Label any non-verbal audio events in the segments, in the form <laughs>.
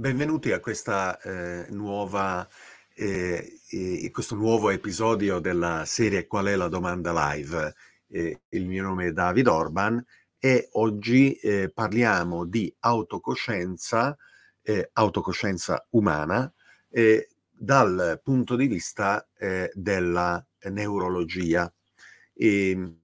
Benvenuti a questa, eh, nuova, eh, eh, questo nuovo episodio della serie Qual è la domanda live? Eh, il mio nome è David Orban e oggi eh, parliamo di autocoscienza, eh, autocoscienza umana, dal punto di vista della neurologia. E, ehm,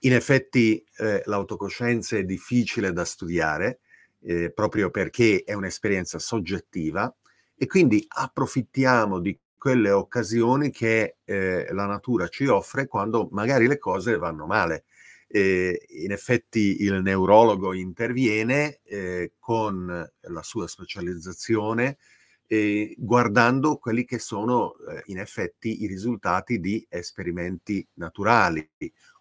in effetti l'autocoscienza è difficile da studiare eh, proprio perché è un'esperienza soggettiva e quindi approfittiamo di quelle occasioni che eh, la natura ci offre quando magari le cose vanno male. Eh, in effetti il neurologo interviene eh, con la sua specializzazione guardando quelli che sono eh, in effetti i risultati di esperimenti naturali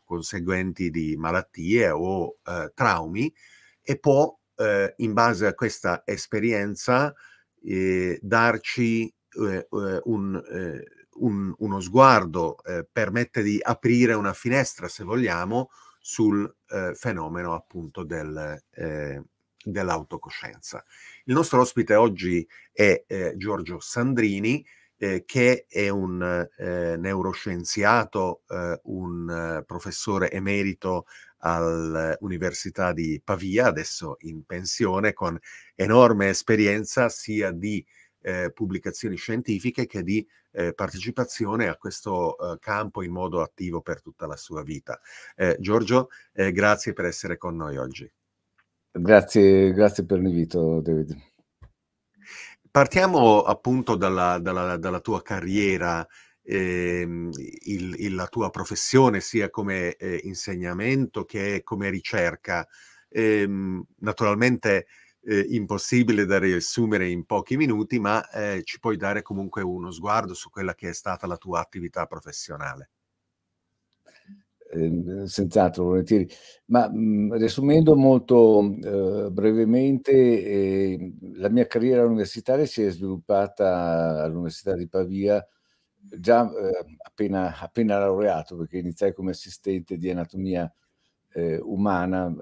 conseguenti di malattie o eh, traumi e può eh, in base a questa esperienza eh, darci eh, eh un, eh, un, uno sguardo, eh, permette di aprire una finestra, se vogliamo, sul fenomeno appunto del, dell'autocoscienza. Il nostro ospite oggi è Giorgio Sandrini, eh, che è un eh, neuroscienziato, eh, un professore emerito all'Università di Pavia, adesso in pensione, con enorme esperienza sia di eh, pubblicazioni scientifiche che di eh, partecipazione a questo eh, campo in modo attivo per tutta la sua vita. Giorgio, grazie per essere con noi oggi. Grazie, grazie per l'invito, David partiamo appunto dalla, dalla, dalla tua carriera, ehm, il, il, la tua professione sia come eh, insegnamento che come ricerca. Ehm, naturalmente eh, impossibile da riassumere in pochi minuti, ma eh, ci puoi dare comunque uno sguardo su quella che è stata la tua attività professionale. Ehm, senz'altro volentieri. Ma mh, mhmm, riassumendo molto eh, brevemente, eh, la mia carriera universitaria si è sviluppata all'Università di Pavia già ehm, appena, appena, laureato, perché iniziai come assistente di anatomia ehm, umana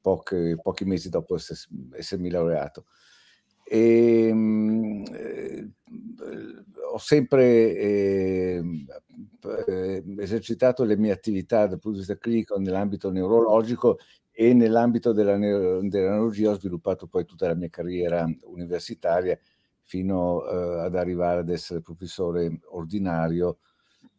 poche, pochi mesi dopo essermi laureato. E, ehm, eh, ho sempre ehm, eh, esercitato le mie attività dal punto di vista clinico nell'ambito neurologico e nell'ambito della, neurologia ho sviluppato poi tutta la mia carriera universitaria fino eh, ad arrivare ad essere professore ordinario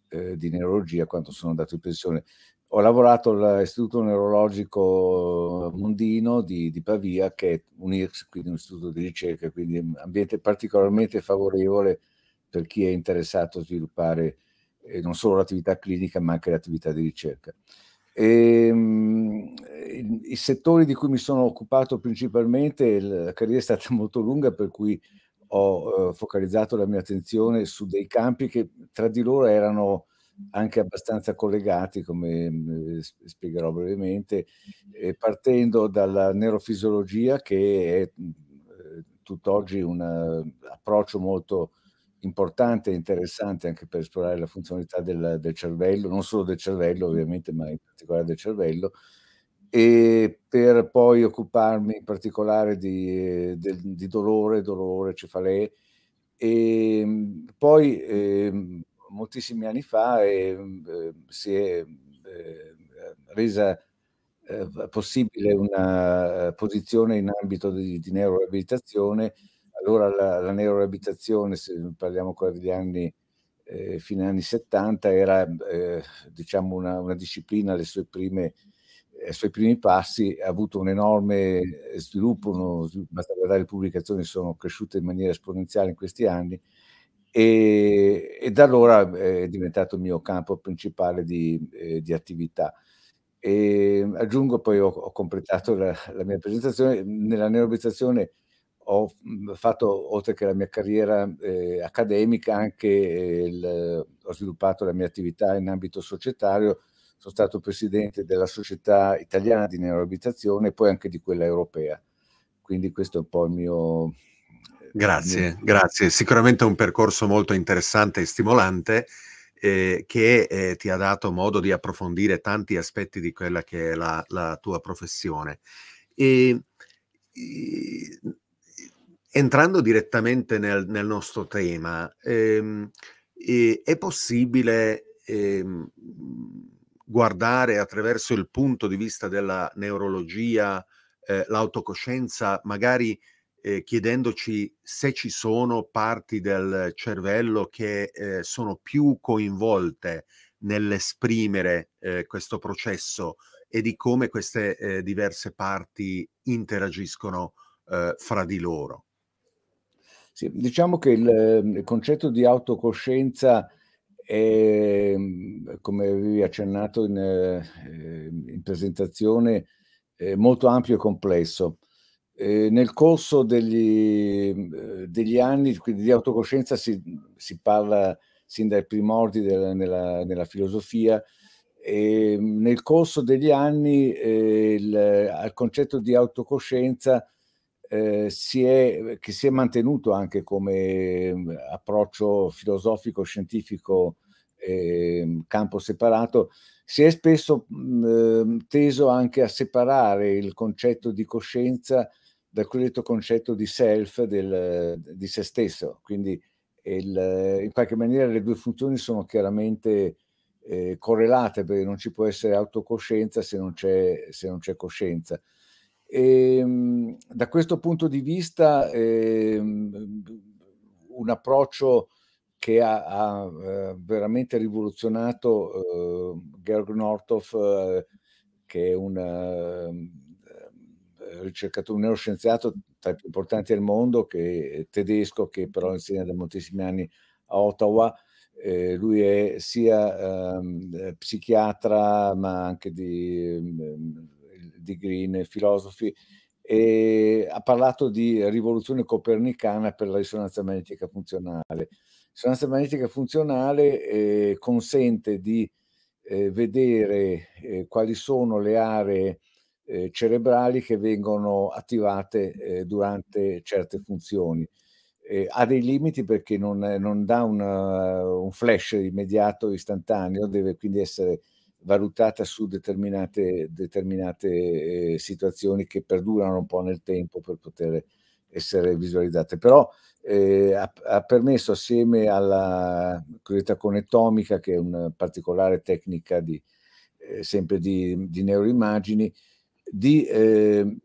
eh, di neurologia quando sono andato in pensione ho lavorato all'Istituto Neurologico Mondino di, di, Pavia, che è un IRCS, quindi un istituto di ricerca, quindi un ambiente particolarmente favorevole per chi è interessato a sviluppare eh, non solo l'attività clinica, ma anche l'attività di ricerca. E, mh, i, I settori di cui mi sono occupato principalmente, la carriera è stata <laughs> molto lunga, per cui ho eh, focalizzato la mia attenzione su dei campi che tra di loro erano anche abbastanza collegati, come mm, eh, spiegherò brevemente, eh, partendo dalla neurofisiologia che è mm, eh, tutt'oggi un approccio molto importante e interessante anche per esplorare la funzionalità del, del, cervello, non solo del cervello ovviamente, ma in particolare del cervello, e per poi occuparmi in particolare di, di, di dolore, dolore, cefalee, e mm, poi eh, moltissimi anni fa e eh, si è ehm, resa ehm, possibile una eh, posizione in ambito di, di neuroabilitazione. Allora la, la neuroabilitazione, se parliamo ancora degli anni eh, fine anni 70 era eh, diciamo una, una disciplina alle sue prime ai eh, suoi primi passi ha avuto un enorme sviluppo, uno, basta guardare le pubblicazioni sono cresciute in maniera esponenziale in questi anni e, e da allora eh, è diventato il mio campo principale di, eh, di attività. E aggiungo poi ho, ho completato la, la, mia presentazione, nella neurobizzazione ho mm, fatto, oltre che la mia carriera eh, accademica, anche il, ho sviluppato la mia attività in ambito societario, sono stato presidente della società italiana di neuroabitazione e poi anche di quella europea. Quindi questo è un po' il mio, Grazie, grazie. Sicuramente un percorso molto interessante e stimolante eh, che eh, ti ha dato modo di approfondire tanti aspetti di quella che è la, la tua professione. E, e, entrando direttamente nel, nel nostro tema, ehm, e, è possibile ehm, guardare attraverso il punto di vista della neurologia eh, l'autocoscienza, magari eh, chiedendoci se ci sono parti del cervello che eh, sono più coinvolte nell'esprimere eh, questo processo e di come queste eh, diverse parti interagiscono eh, fra di loro. Sì, diciamo che il, il concetto di autocoscienza è, mm, come avevi accennato in, eh, in presentazione, molto ampio e complesso eh, nel corso degli, eh, degli, anni di autocoscienza si, si parla sin dai primordi della, nella, nella filosofia, e ehm, nel corso degli anni eh, il, al concetto di autocoscienza eh, si è, che si è mantenuto anche come eh, approccio filosofico, scientifico, eh, campo separato, si è spesso mh, teso anche a separare il concetto di coscienza dal cosiddetto concetto di self, del, di se stesso. Quindi il, in qualche maniera le due funzioni sono chiaramente eh, correlate perché non ci può essere autocoscienza se non c'è, se non c'è coscienza. E, ehm, da questo punto di vista eh, un approccio che ha, ha eh, veramente rivoluzionato eh, Georg Nortoff, eh, che è un ehm, eh, ricercatore, neuroscienziato tra i più importanti del mondo, che tedesco, che però insegna da moltissimi anni a Ottawa. Eh, lui è sia ehm, eh, psichiatra, ma anche di, ehm, di Green Philosophy, e ha parlato di rivoluzione copernicana per la risonanza magnetica funzionale. La risonanza magnetica funzionale eh, consente di eh, vedere eh, quali sono le aree eh, cerebrali che vengono attivate eh, durante certe funzioni. Eh, ha dei limiti perché non, non dà una, eh, un flash immediato, istantaneo, deve quindi essere valutata su determinate, determinate eh, situazioni che perdurano un po' nel tempo per poter essere visualizzate. Però eh, ha, ha, permesso assieme alla cosiddetta conettomica, che è una particolare tecnica di, eh, sempre di, di neuroimmagini, di eh,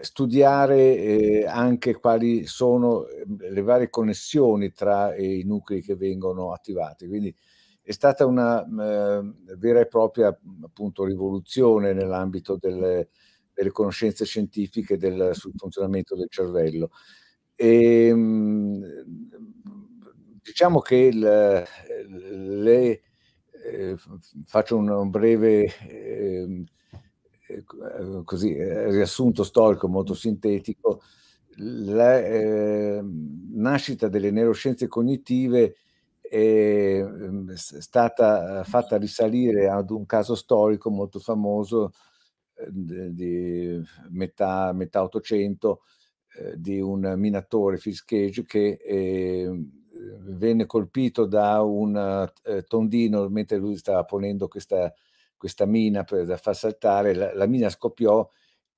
studiare eh, anche quali sono ehm, le varie connessioni tra eh, i nuclei che vengono attivati. Quindi è stata una eh, vera e propria appunto, rivoluzione nell'ambito delle, delle conoscenze scientifiche del, sul funzionamento del cervello. E, ehm, diciamo che il, le, eh, faccio un, un breve ehm, eh, eh, così, eh, riassunto storico molto mm. sintetico, la eh, nascita delle neuroscienze cognitive è mm, stata fatta risalire ad un caso storico molto famoso di metà, metà 800 di un minatore Fischegge che eh, venne colpito da un tondino mentre lui stava ponendo questa questa mina per, da far saltare, la, la mina scoppiò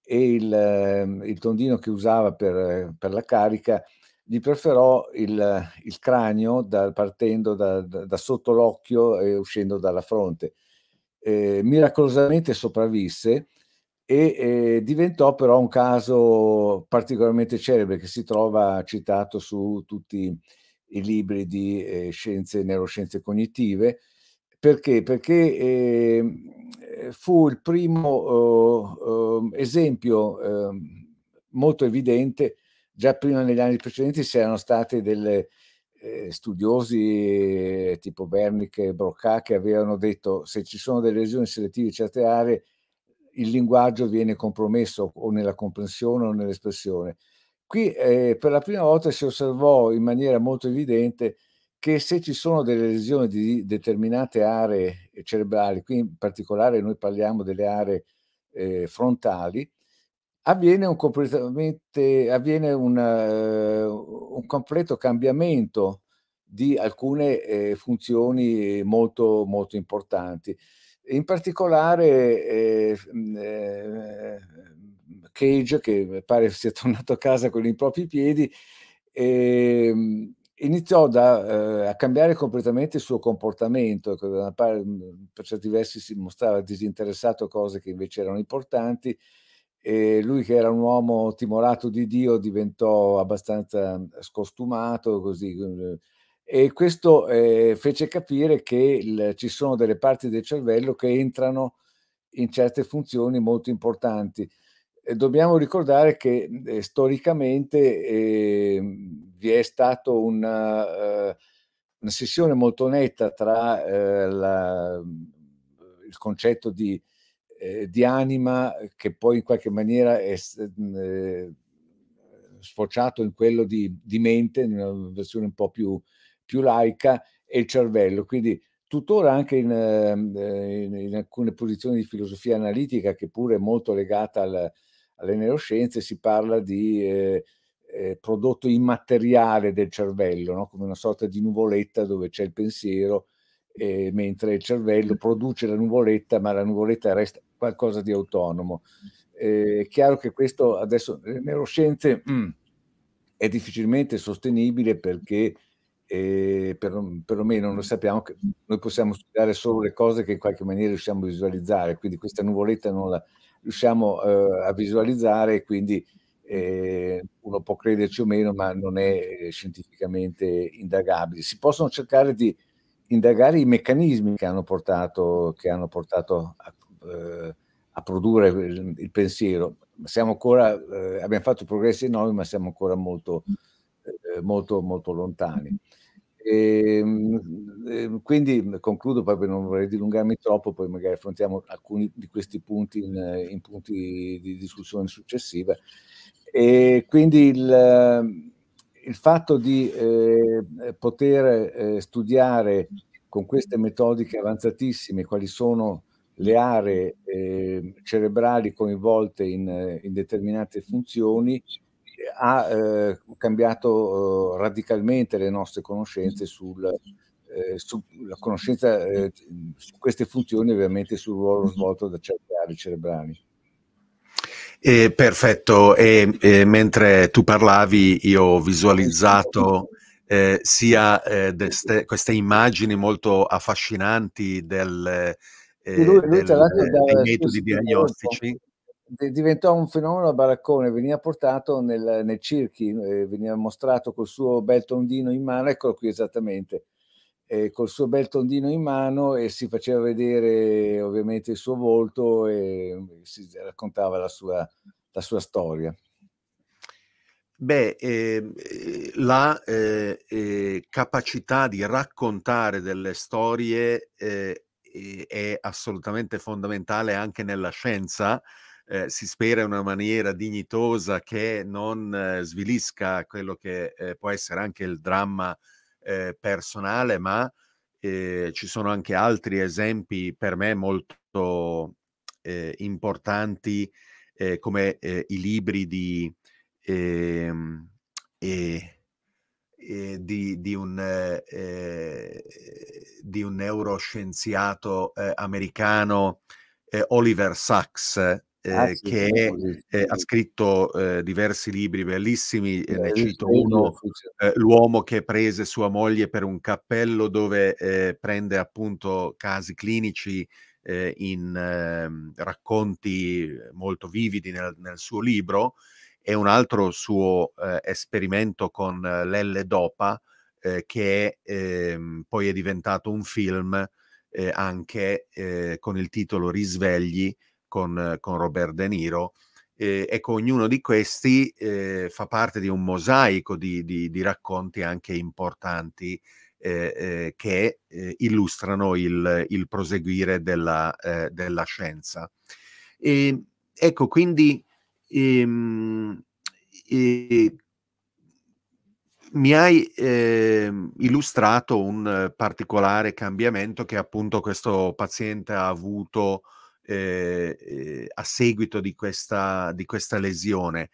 e il, ehm, il, tondino che usava per, per la carica gli perforò il, il cranio da, partendo da, da, da, sotto l'occhio e uscendo dalla fronte. Eh, miracolosamente sopravvisse e eh, diventò però un caso particolarmente celebre che si trova citato su tutti i libri di eh, scienze neuroscienze cognitive perché? Perché ehm, eh, fu il primo oh, oh esempio eh, molto evidente, già prima negli anni precedenti c'erano state delle eh, studiosi eh, tipo Bernic e Broccà che avevano detto se ci sono delle lesioni selettive in certe aree il linguaggio viene compromesso o nella comprensione o nell'espressione. Qui eh, per la prima volta si osservò in maniera molto evidente che se ci sono delle lesioni di determinate aree eh, cerebrali, qui in particolare noi parliamo delle aree eh, frontali, avviene, un, avviene una, eh, un, completo cambiamento di alcune eh, funzioni molto, molto importanti. In particolare eh, mm, eh Cage, che pare sia tornato a casa con i propri piedi, eh, iniziò da, eh, a cambiare completamente il suo comportamento, mm, per certi versi si mostrava disinteressato a cose che invece erano importanti e lui che era un uomo timorato di Dio diventò abbastanza mm, scostumato così e questo eh, fece capire che il, ci sono delle parti del cervello che entrano in certe funzioni molto importanti dobbiamo ricordare che eh, storicamente eh, vi è stata una, eh, una, sessione molto netta tra eh, la, il concetto di, eh, di, anima che poi in qualche maniera è mm, eh, sfociato in quello di, di, mente, in una versione un po' più, più laica, e il cervello. Quindi tuttora anche in, ehm, in, in alcune posizioni di filosofia analitica, che pure è molto legata al, alle neuroscienze si parla di eh, eh, prodotto immateriale del cervello, no? come una sorta di nuvoletta dove c'è il pensiero, eh, mentre il cervello produce la nuvoletta, ma la nuvoletta resta qualcosa di autonomo. Eh, è chiaro che questo adesso le neuroscienze mm, è difficilmente sostenibile perché eh, per, perlomeno noi sappiamo che noi possiamo studiare solo le cose che in qualche maniera riusciamo a visualizzare, quindi questa nuvoletta non la, riusciamo eh, a visualizzare e quindi eh, uno può crederci o meno, ma non è eh, scientificamente indagabile. Si possono cercare di indagare i meccanismi che hanno portato, che hanno portato a, eh, a, produrre il pensiero. Ancora, eh, abbiamo fatto progressi enormi, ma siamo ancora molto, eh, molto, molto lontani. E, ehm, ehm, quindi concludo proprio, non vorrei dilungarmi troppo, poi magari affrontiamo alcuni di questi punti in, in punti di discussione successiva. E quindi il, il fatto di eh, poter eh, studiare con queste metodiche avanzatissime quali sono le aree eh, cerebrali coinvolte in, in determinate funzioni ha eh, cambiato eh, radicalmente le nostre conoscenze sul, eh, sulla conoscenza eh, su queste funzioni ovviamente sul ruolo mhm. svolto da certi aree cerebrali. Eh, perfetto, e, e, mentre tu parlavi io ho visualizzato eh, sia eh, deste, queste immagini molto affascinanti del, eh, lui, lui del, dei metodi diagnostici diventò un fenomeno a baraccone, veniva portato nel, nel circhi, eh, veniva mostrato col suo bel tondino in mano, eccolo qui esattamente, eh, col suo bel tondino in mano e si faceva vedere ovviamente il suo volto e si raccontava la sua, la sua storia. Beh, ehm, eh, la eh, capacità di raccontare delle storie eh, è assolutamente fondamentale anche nella scienza, eh, si spera in una maniera dignitosa che non eh, svilisca quello che eh, può essere anche il dramma eh, personale, ma eh, ci sono anche altri esempi per me molto eh, importanti come i libri di... Ehm, eh, di, di, un, eh, di, un, neuroscienziato eh, americano, Oliver Sacks, Ah, eh, che sì, eh, ha scritto eh, diversi libri bellissimi, eh, ne cito uno, L'uomo che prese sua moglie per un cappello dove prende appunto casi clinici in ehm, racconti molto vividi nel, nel suo libro e un altro suo eh, esperimento con l'L-Dopa eh, che eh, poi è diventato un film anche con il titolo Risvegli con, eh, con Robert De Niro. Eh, ecco, ognuno di questi eh, fa parte di un mosaico di, di, di racconti anche importanti eh, eh che eh, illustrano il, il proseguire della, della, scienza. E, ecco, quindi ehm, mi hai ehm, illustrato un particolare cambiamento che appunto questo paziente ha avuto eh, eh, a seguito di questa, di questa lesione.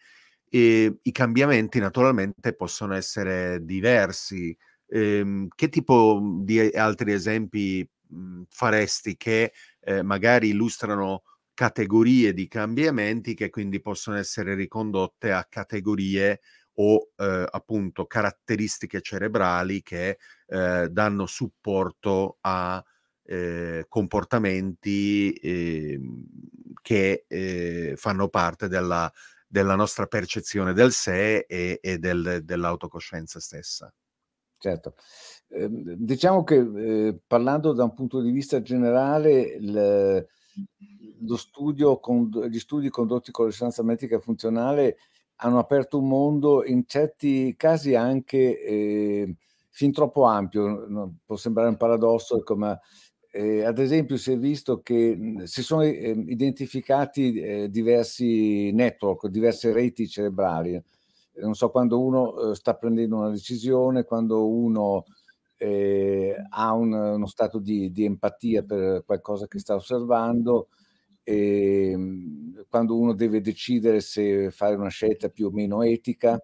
E I cambiamenti naturalmente possono essere diversi. Eh, che tipo di altri esempi mhmm, faresti che eh, magari illustrano categorie di cambiamenti che quindi possono essere ricondotte a categorie o eh, appunto caratteristiche cerebrali che eh, danno supporto a eh, comportamenti eh, che eh, fanno parte della, della, nostra percezione del sé e, e del, dell'autocoscienza stessa. Certo, ehm, diciamo che eh, parlando da un punto di vista generale, l- lo studio con, gli studi condotti con risonanza magnetica funzionale hanno aperto un mondo in certi casi anche eh, fin troppo ampio, può sembrare un paradosso, ecco, ma eh, ad esempio si è visto che mhmm, si sono eh, identificati eh, diversi network, diverse reti cerebrali. Non so, quando uno ehm, sta prendendo una decisione, quando uno ehm, ha un, uno stato di, di, empatia per qualcosa che sta osservando, ehm, quando uno deve decidere se fare una scelta più o meno etica,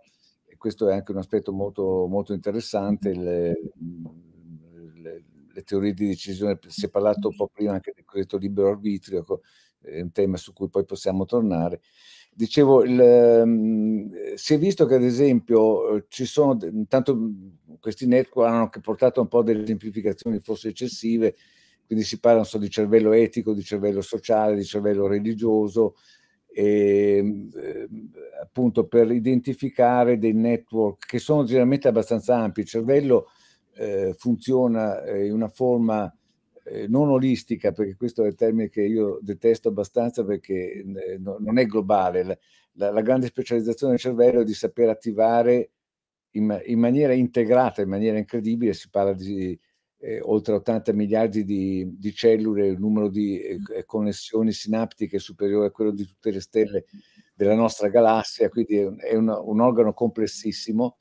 questo è anche un aspetto molto, molto interessante. Le, mhmm, le, le teorie di decisione, si è parlato un po' prima anche del cosiddetto libero arbitrio, è un tema su cui poi possiamo tornare. Dicevo, il, mm, si è visto che ad esempio ci sono, intanto mm, questi network hanno anche portato un po' delle semplificazioni forse eccessive, quindi si parla so, di cervello etico, di cervello sociale, di cervello religioso, e, mm, eh, appunto per identificare dei network che sono generalmente abbastanza ampi. Il cervello eh, funziona eh, in una forma eh, non olistica, perché questo è il termine che io detesto abbastanza perché eh, non è globale. La, la, la grande specializzazione del cervello è di saper attivare in, in maniera integrata, in maniera incredibile, si parla di eh, oltre 80 miliardi di, di cellule, il numero di eh, mm. connessioni sinaptiche superiore a quello di tutte le stelle della nostra galassia, quindi è un, è un, un organo complessissimo.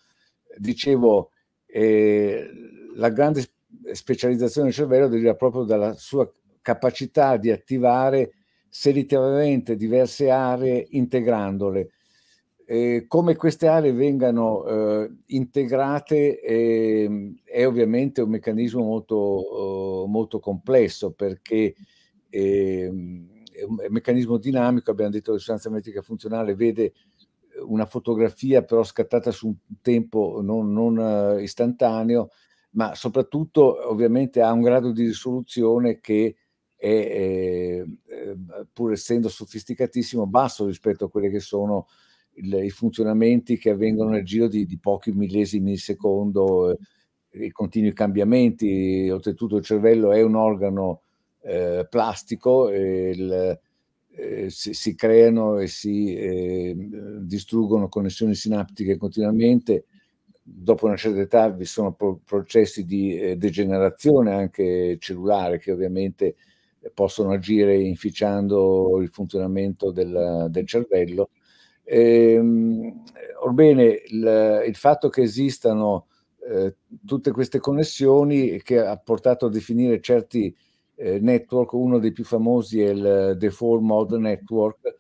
Dicevo, e la grande specializzazione del cervello deriva proprio dalla sua capacità di attivare selettivamente diverse aree integrandole. E come queste aree vengano eh, integrate eh, è ovviamente un meccanismo molto, eh, molto complesso perché ehm, è un meccanismo dinamico, abbiamo detto che la sostanza metrica funzionale vede una fotografia però scattata su un tempo non, non eh, istantaneo, ma soprattutto ovviamente ha un grado di risoluzione che è, è eh, eh, pur essendo sofisticatissimo, basso rispetto a quelli che sono il, i funzionamenti che avvengono nel giro di, di pochi millesimi di secondo, eh, i continui cambiamenti. Oltretutto il cervello è un organo eh, plastico, il, eh, si, si, creano e si eh, distruggono connessioni sinaptiche continuamente, dopo una certa età vi sono pro processi di eh, degenerazione anche cellulare che ovviamente possono agire inficiando il funzionamento del, del cervello. Ehm, orbene, il, il, fatto che esistano eh, tutte queste connessioni che ha portato a definire certi eh, network, uno dei più famosi è il eh, The Default Mode Network,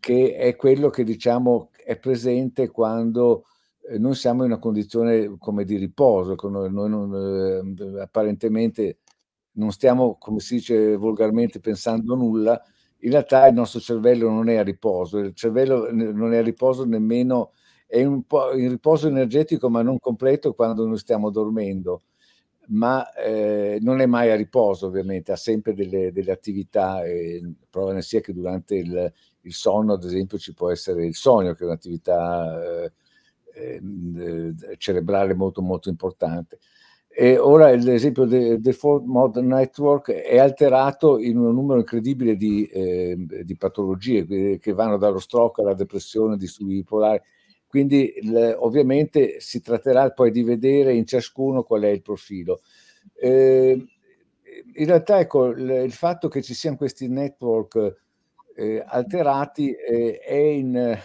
che è quello che diciamo è presente quando eh, noi siamo in una condizione come di riposo, noi, noi non, apparentemente non stiamo, come si dice volgarmente, pensando a nulla, in realtà il nostro cervello non è a riposo, il cervello non è a riposo nemmeno, è un po' in riposo energetico ma non completo quando noi stiamo dormendo ma eh, non è mai a riposo ovviamente, ha sempre delle, delle attività, eh, prova ne sia che durante il, il, sonno, ad esempio, ci può essere il sogno, che è un'attività eh, eh cerebrale molto molto importante. E ora l'esempio del default mode network è alterato in un numero incredibile di, eh, di patologie che vanno dallo stroke alla depressione, disturbi bipolari, quindi ovviamente si tratterà poi di vedere in ciascuno qual è il profilo. Eh, in realtà ecco, il fatto che ci siano questi network eh, alterati eh, è in,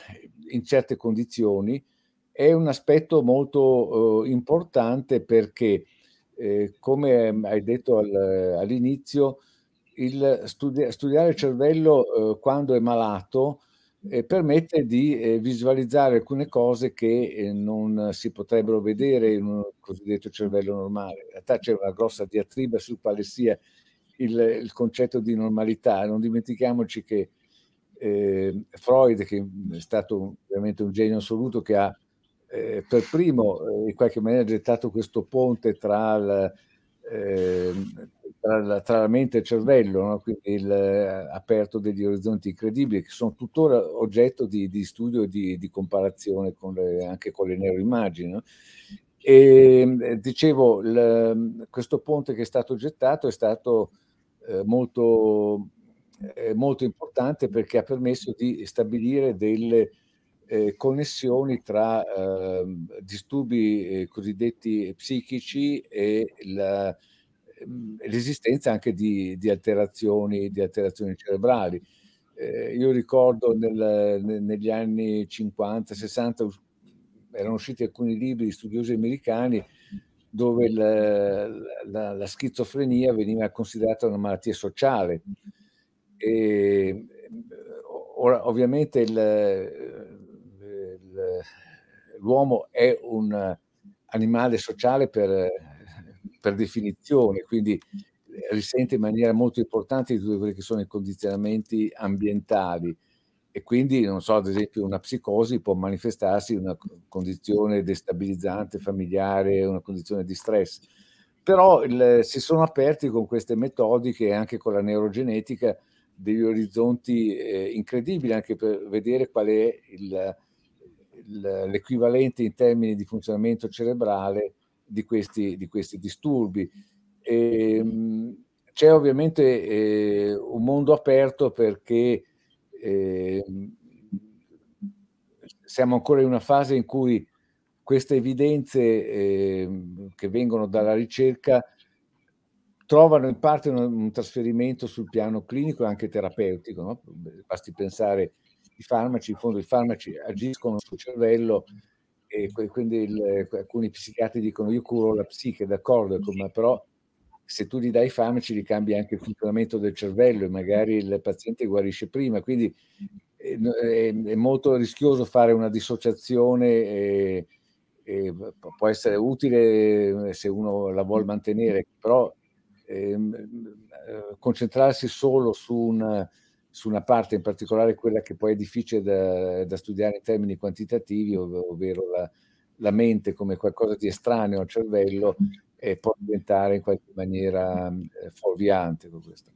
in, certe condizioni è un aspetto molto eh, importante perché eh, come hai detto al, all'inizio, studi- studiare il cervello eh, quando è malato eh, permette di eh, visualizzare alcune cose che eh, non si potrebbero vedere in un cosiddetto cervello normale. In realtà c'è una grossa diatriba su quale sia il, il concetto di normalità. Non dimentichiamoci che ehm, Freud, che è stato veramente un genio assoluto, che ha eh, per primo eh, in qualche maniera gettato questo ponte tra il, tra, tra, la mente e il cervello, no? quindi il, eh, aperto degli orizzonti incredibili che sono tuttora oggetto di, di studio e di, di comparazione con le, anche con le neuroimmagini. No? E ehm, dicevo, il, questo ponte che è stato gettato è stato eh, molto, eh, molto, importante perché ha permesso di stabilire delle eh, connessioni tra ehm, disturbi eh, cosiddetti psichici e la Mhmm, l'esistenza anche di, di, alterazioni, di alterazioni cerebrali. Eh, io ricordo nel, negli anni 50, 60 erano usciti alcuni libri di studiosi americani dove la, la, la schizofrenia veniva considerata una malattia sociale. E, mhmm, ora, ovviamente il, eh, il, l'uomo è un animale sociale per, per definizione, quindi eh, risente in maniera molto importante di tutti quelli che sono i condizionamenti ambientali e quindi, non so, ad esempio una psicosi può manifestarsi in una condizione destabilizzante familiare, una condizione di stress. Però il, si sono aperti con queste metodiche anche con la neurogenetica degli orizzonti eh, incredibili anche per vedere qual è il, il, l'equivalente in termini di funzionamento cerebrale di questi, di questi disturbi. E, ehm, c'è ovviamente eh, un mondo aperto perché eh, siamo ancora in una fase in cui queste evidenze eh, che vengono dalla ricerca trovano in parte un, un trasferimento sul piano clinico e anche terapeutico. No? Basti pensare ai farmaci, in fondo i farmaci agiscono sul cervello e quindi il, alcuni psichiatri dicono io curo la psiche, d'accordo, ma però se tu gli dai farmaci gli cambi anche il funzionamento del cervello e magari il paziente guarisce prima, quindi eh, è, è molto rischioso fare una dissociazione, e, e può essere utile eh, se uno la vuole mantenere, però ehm, eh, concentrarsi solo su un su una parte in particolare quella che poi è difficile da, da studiare in termini quantitativi, ov- ovvero la, la, mente come qualcosa di estraneo al cervello e può diventare in qualche maniera eh, fuorviante con questo.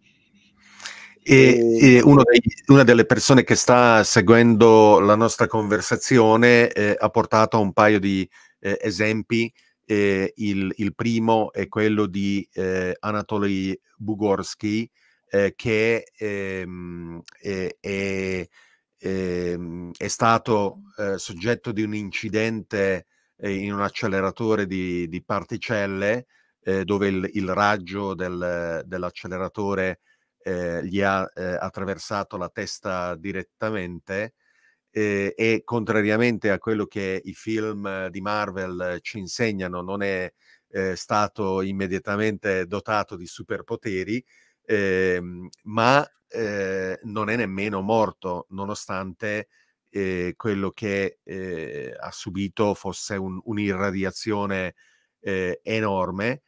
E, e dei, una delle persone che sta seguendo la nostra conversazione eh, ha portato un paio di eh, esempi. Eh, il, il, primo è quello di eh, Anatoly Bugorsky, eh, che ehm, è, è, ehm, è, stato eh, soggetto di un incidente eh, in un acceleratore di, di particelle eh, dove il, il raggio del, dell'acceleratore gli ha attraversato la testa direttamente e contrariamente a quello che i film di Marvel ci insegnano non è stato immediatamente dotato di superpoteri eh, ma eh, non è nemmeno morto, nonostante eh, quello che ehm, ha subito fosse un, un'irradiazione ehm, enorme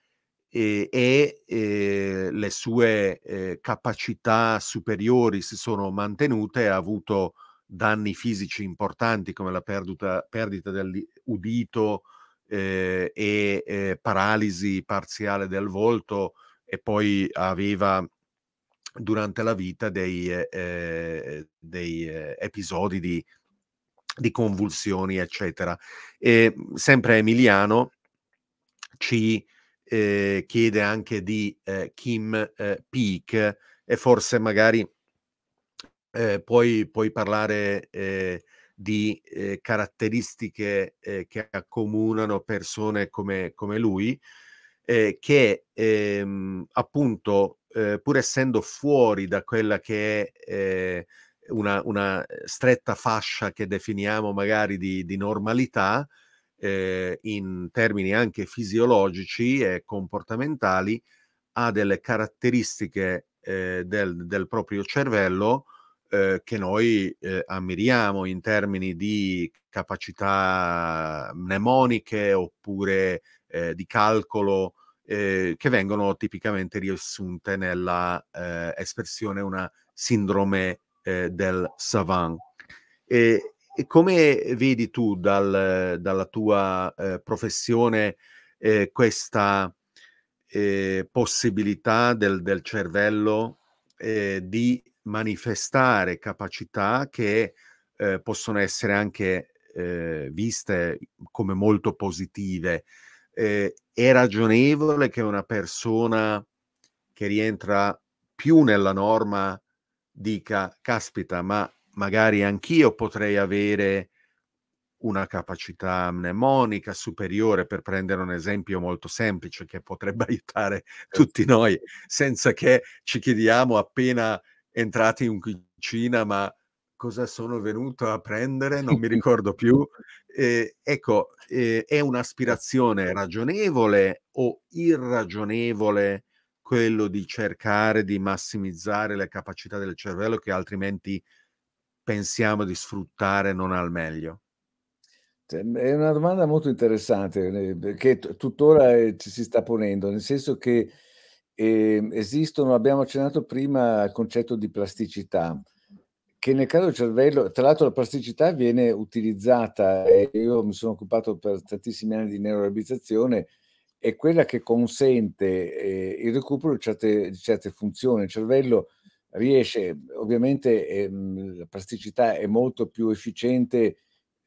e ehm, le sue capacità superiori si sono mantenute, ha avuto danni fisici importanti come la perduta, perdita dell'udito e paralisi parziale del volto, e poi aveva durante la vita dei, eh, eh dei eh, episodi di, di, convulsioni, eccetera. E mhmm, sempre Emiliano ci eh, chiede anche di eh, Kim eh, Peak e forse magari puoi, puoi, parlare di caratteristiche che accomunano persone come, come lui eh, che ehm, appunto, eh, pur essendo fuori da quella che è eh, una, una, stretta fascia che definiamo magari di, di normalità, eh, in termini anche fisiologici e comportamentali, ha delle caratteristiche eh, del, del, proprio cervello eh, che noi eh, ammiriamo in termini di capacità mnemoniche oppure eh, di calcolo eh, che vengono tipicamente riassunte nella eh, espressione una sindrome eh, del savant. E, e, come vedi tu dal, dalla tua eh, professione eh, questa possibilità del, del cervello di manifestare capacità che possono essere anche viste come molto positive? eh, è ragionevole che una persona che rientra più nella norma dica, caspita, ma magari anch'io potrei avere una capacità mnemonica superiore, per prendere un esempio molto semplice che potrebbe <laughs> aiutare certo. tutti noi, senza che ci chiediamo appena entrati in cucina, ma cosa sono venuto a prendere, non mi <laughs> ricordo più. Eh, ecco, eh, è un'aspirazione ragionevole o irragionevole quello di cercare di massimizzare le capacità del cervello che altrimenti pensiamo di sfruttare non al meglio? Cioè, è una domanda molto interessante che tuttora eh, ci si sta ponendo, nel senso che eh, esistono, abbiamo accennato prima al concetto di plasticità, che nel caso del cervello, tra l'altro la plasticità viene utilizzata, e io mi sono occupato per tantissimi anni di neurorabilitazione, è quella che consente eh, il recupero di certe, certe, funzioni. Il cervello riesce, ovviamente ehm, la plasticità è molto più efficiente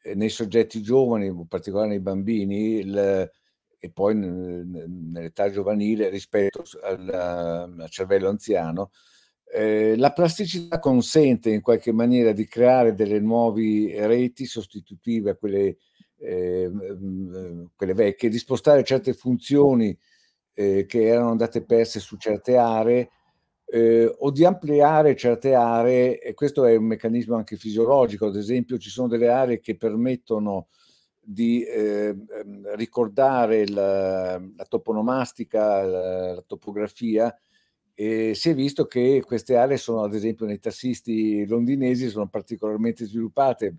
eh, nei soggetti giovani, in particolare nei bambini, il, e poi nell'età giovanile rispetto al, al cervello anziano, eh, la plasticità consente in qualche maniera di creare delle nuove reti sostitutive a quelle, eh, quelle vecchie, di spostare certe funzioni eh, che erano andate perse su certe aree eh, o di ampliare certe aree, e questo è un meccanismo anche fisiologico, ad esempio ci sono delle aree che permettono di ehm, ehm, ricordare la, la toponomastica, la, la topografia, e si è visto che queste aree sono, ad esempio, nei tassisti londinesi sono particolarmente sviluppate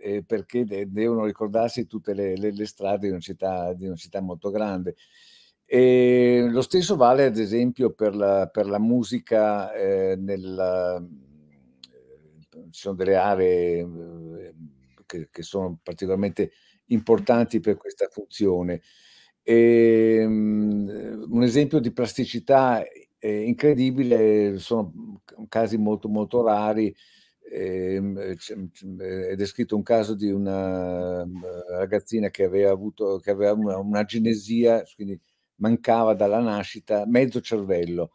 eh, perché de- devono ricordarsi tutte le, le, le strade di una, città, di una, città, molto grande. E lo stesso vale, ad esempio, per la, per la musica eh, nella, ci sono delle aree eh, che, che, sono particolarmente importanti per questa funzione. E, um, un esempio di plasticità incredibile, sono casi molto molto rari. Ehm, è descritto un caso di una mm, ragazzina che aveva avuto che aveva una, una ginesia, quindi mancava dalla nascita mezzo cervello.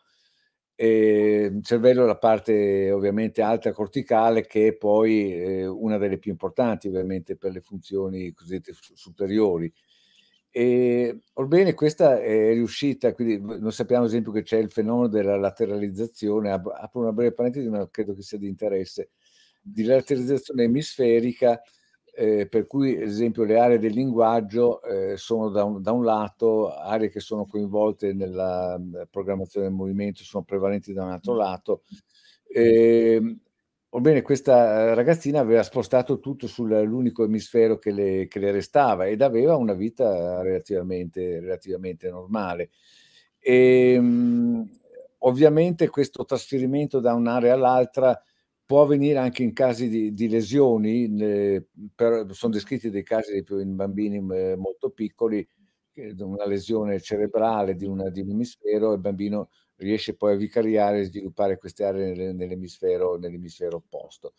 E ehm, cervello la parte ovviamente alta corticale che è poi eh, una delle più importanti ovviamente per le funzioni cosiddette superiori e, ehm, orbene, questa è riuscita, quindi noi sappiamo ad esempio che c'è il fenomeno della lateralizzazione, apro una breve parentesi ma credo che sia di interesse, di lateralizzazione emisferica, eh, per cui ad esempio le aree del linguaggio eh, sono da un, da un, lato, aree che sono coinvolte nella programmazione del movimento sono prevalenti da un altro lato. Eh, Orbene, questa eh, ragazzina aveva spostato tutto sull'unico emisfero che le, che le, restava ed aveva una vita relativamente, relativamente normale. E, ehm, ovviamente questo trasferimento da un'area all'altra può avvenire anche in casi di, di lesioni, le, per, sono descritti dei casi in bambini eh, molto piccoli, una lesione cerebrale di, una, di un emisfero, e il bambino riesce poi a vicariare e sviluppare queste aree nell'emisfero, nell'emisfero opposto.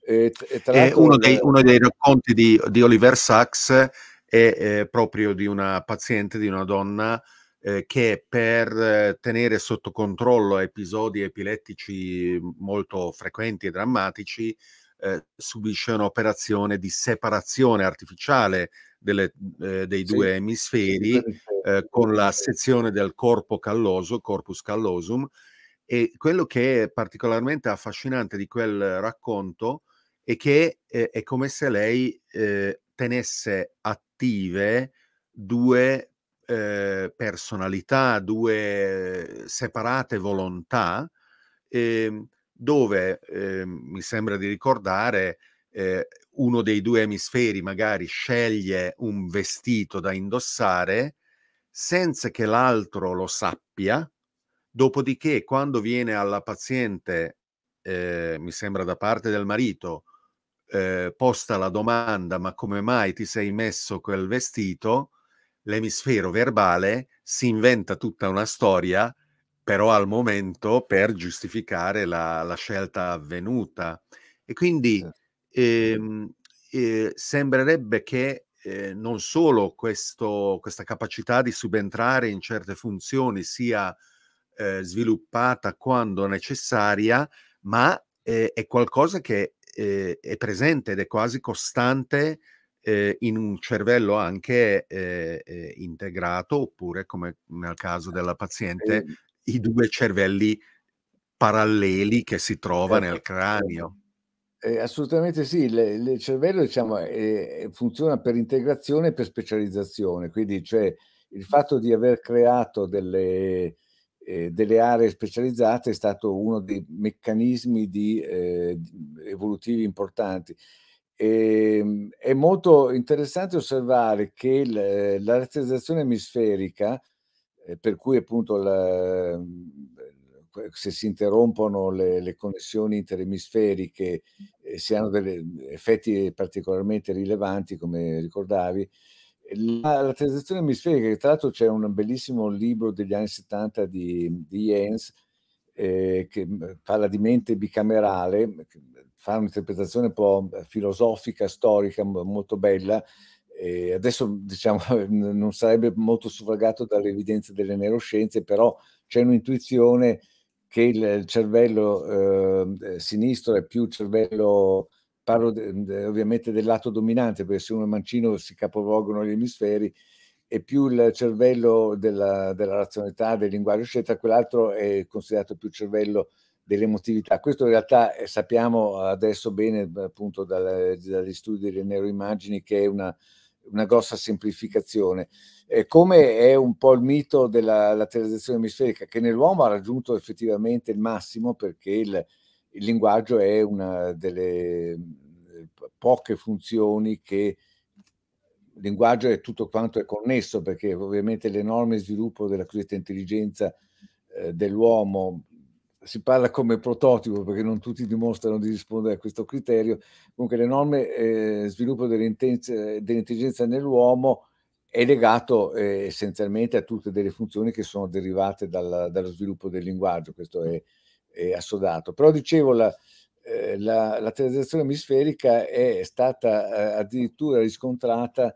E, e è uno, dei, uno dei racconti di, di, Oliver Sacks è, è proprio di una paziente, di una donna eh, che per eh, tenere sotto controllo episodi epilettici molto frequenti e drammatici eh, subisce un'operazione di separazione artificiale delle, eh, dei sì. due emisferi sì. Eh, con la sezione del corpo calloso, corpus callosum, e quello che è particolarmente affascinante di quel racconto è che eh, è come se lei eh, tenesse attive due eh, personalità, due separate volontà, ehm, dove ehm, mi sembra di ricordare eh, uno dei due emisferi magari sceglie un vestito da indossare senza che l'altro lo sappia, dopodiché quando viene alla paziente, eh, mi sembra da parte del marito, eh, posta la domanda ma come mai ti sei messo quel vestito, l'emisfero verbale si inventa tutta una storia, però al momento per giustificare la, la scelta avvenuta. E quindi ehm, eh, sembrerebbe che eh, non solo questo, questa capacità di subentrare in certe funzioni sia eh, sviluppata quando necessaria, ma eh, è qualcosa che ehm, è presente ed è quasi costante ehm, in un cervello anche ehm, integrato, oppure come nel caso della paziente, i due cervelli paralleli che si trova certo, nel certo. cranio. Eh, assolutamente sì, il, il cervello diciamo, è- funziona per integrazione e per specializzazione, quindi cioè, il fatto di aver creato delle, eh, delle aree specializzate è stato uno dei meccanismi di, eh, evolutivi importanti. Ehm, è molto interessante osservare che il- la razionalizzazione emisferica, eh, per cui appunto la, eh, se si interrompono le, le connessioni interemisferiche, eh, si hanno degli mm, effetti particolarmente rilevanti, come ricordavi. Eh, la, la transizione emisferica, tra l'altro c'è un bellissimo libro degli anni 70 di, di Jens, eh, che mm, parla di mente bicamerale, mm, fa un'interpretazione un po' eh, filosofica, storica, molto bella. Eh, adesso diciamo <laughs> non sarebbe molto suffragato dalle evidenze delle neuroscienze, però c'è un'intuizione che il cervello ehm, eh, sinistro è più cervello, parlo de, ovviamente del lato dominante, perché se uno è mancino si capovolgono gli emisferi, e più il cervello della, della razionalità, del linguaggio eccetera, quell'altro è considerato più cervello dell'emotività. Questo in realtà eh, sappiamo adesso bene appunto dal, dagli studi delle neuroimmagini che è una una grossa semplificazione. Eh, come è un po' il mito della lateralizzazione emisferica, che nell'uomo ha raggiunto effettivamente il massimo perché il, il linguaggio è una delle eh, poche funzioni che il linguaggio è tutto quanto è connesso perché ovviamente l'enorme sviluppo della cosiddetta intelligenza eh, dell'uomo si parla come prototipo perché non tutti dimostrano di rispondere a questo criterio, comunque l'enorme eh, sviluppo dell'intelligenza nell'uomo è legato eh, essenzialmente a tutte delle funzioni che sono derivate dalla, dallo sviluppo del linguaggio, questo è, è assodato. Però dicevo, la, eh, la, la teorizzazione emisferica è stata eh, addirittura riscontrata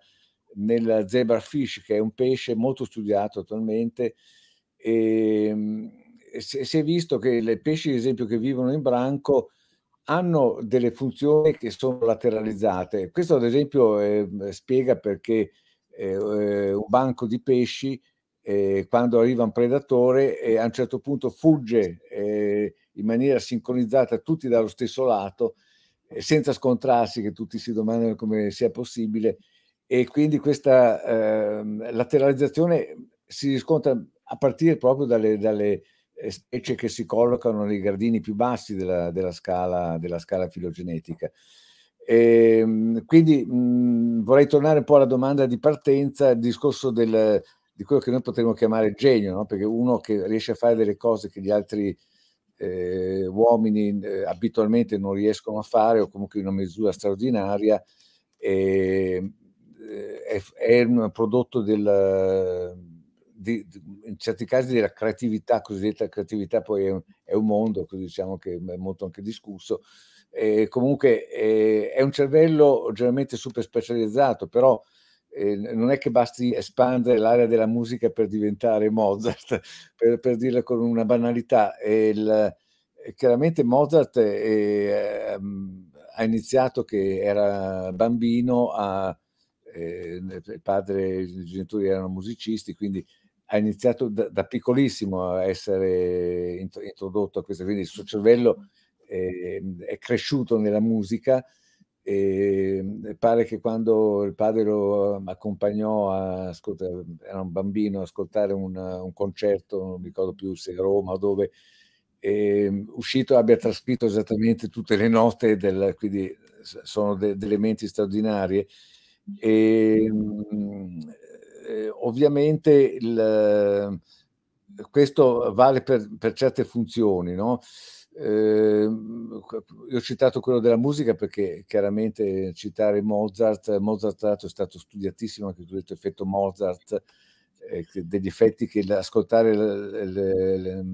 nella zebrafish, che è un pesce molto studiato attualmente. E, ehm, si è visto che le pesci, ad esempio, che vivono in branco hanno delle funzioni che sono lateralizzate. Questo, ad esempio, eh, spiega perché eh, eh, un banco di pesci, eh, quando arriva un predatore, eh, a un certo punto fugge eh, in maniera sincronizzata, tutti dallo stesso lato, senza scontrarsi, che tutti si domandano come sia possibile. E quindi questa ehm, lateralizzazione si riscontra a partire proprio dalle, dalle specie che si collocano nei gradini più bassi della, della, scala, della scala, filogenetica. E, ehm, quindi mh, mhmm, vorrei tornare un po' alla domanda di partenza, il discorso del, di quello che noi potremmo chiamare genio, no? perché uno che riesce a fare delle cose che gli altri eh, uomini eh, abitualmente non riescono a fare o comunque in una misura straordinaria, eh, è, è un prodotto del di, di, in certi casi della creatività, cosiddetta creatività, poi è un, è un mondo, diciamo che è molto anche discusso. Eh, comunque eh, è un cervello generalmente super specializzato, però eh, non è che basti espandere l'area della musica per diventare Mozart, <laughs> per, per dirla con una banalità. Il, chiaramente Mozart eh, ehm, ha iniziato che era bambino, a, eh, il padre, e i genitori erano musicisti, quindi ha iniziato da, da piccolissimo a essere introdotto a questa, quindi il suo cervello eh, è cresciuto nella musica. Ehm, e pare che quando il padre lo accompagnò a ascoltare, era un bambino, a ascoltare un, un concerto, non mi ricordo più se a Roma o dove, e, ehm, uscito abbia trascritto esattamente tutte le note, del, quindi sono de, delle menti straordinarie. E, ehm, eh, ovviamente il, eh, questo vale per, per certe funzioni, no? Eh, io ho citato quello della musica perché chiaramente citare Mozart, Mozart tra l'altro è stato studiatissimo anche il effetto Mozart, eh, degli effetti che ascoltare le, le, le,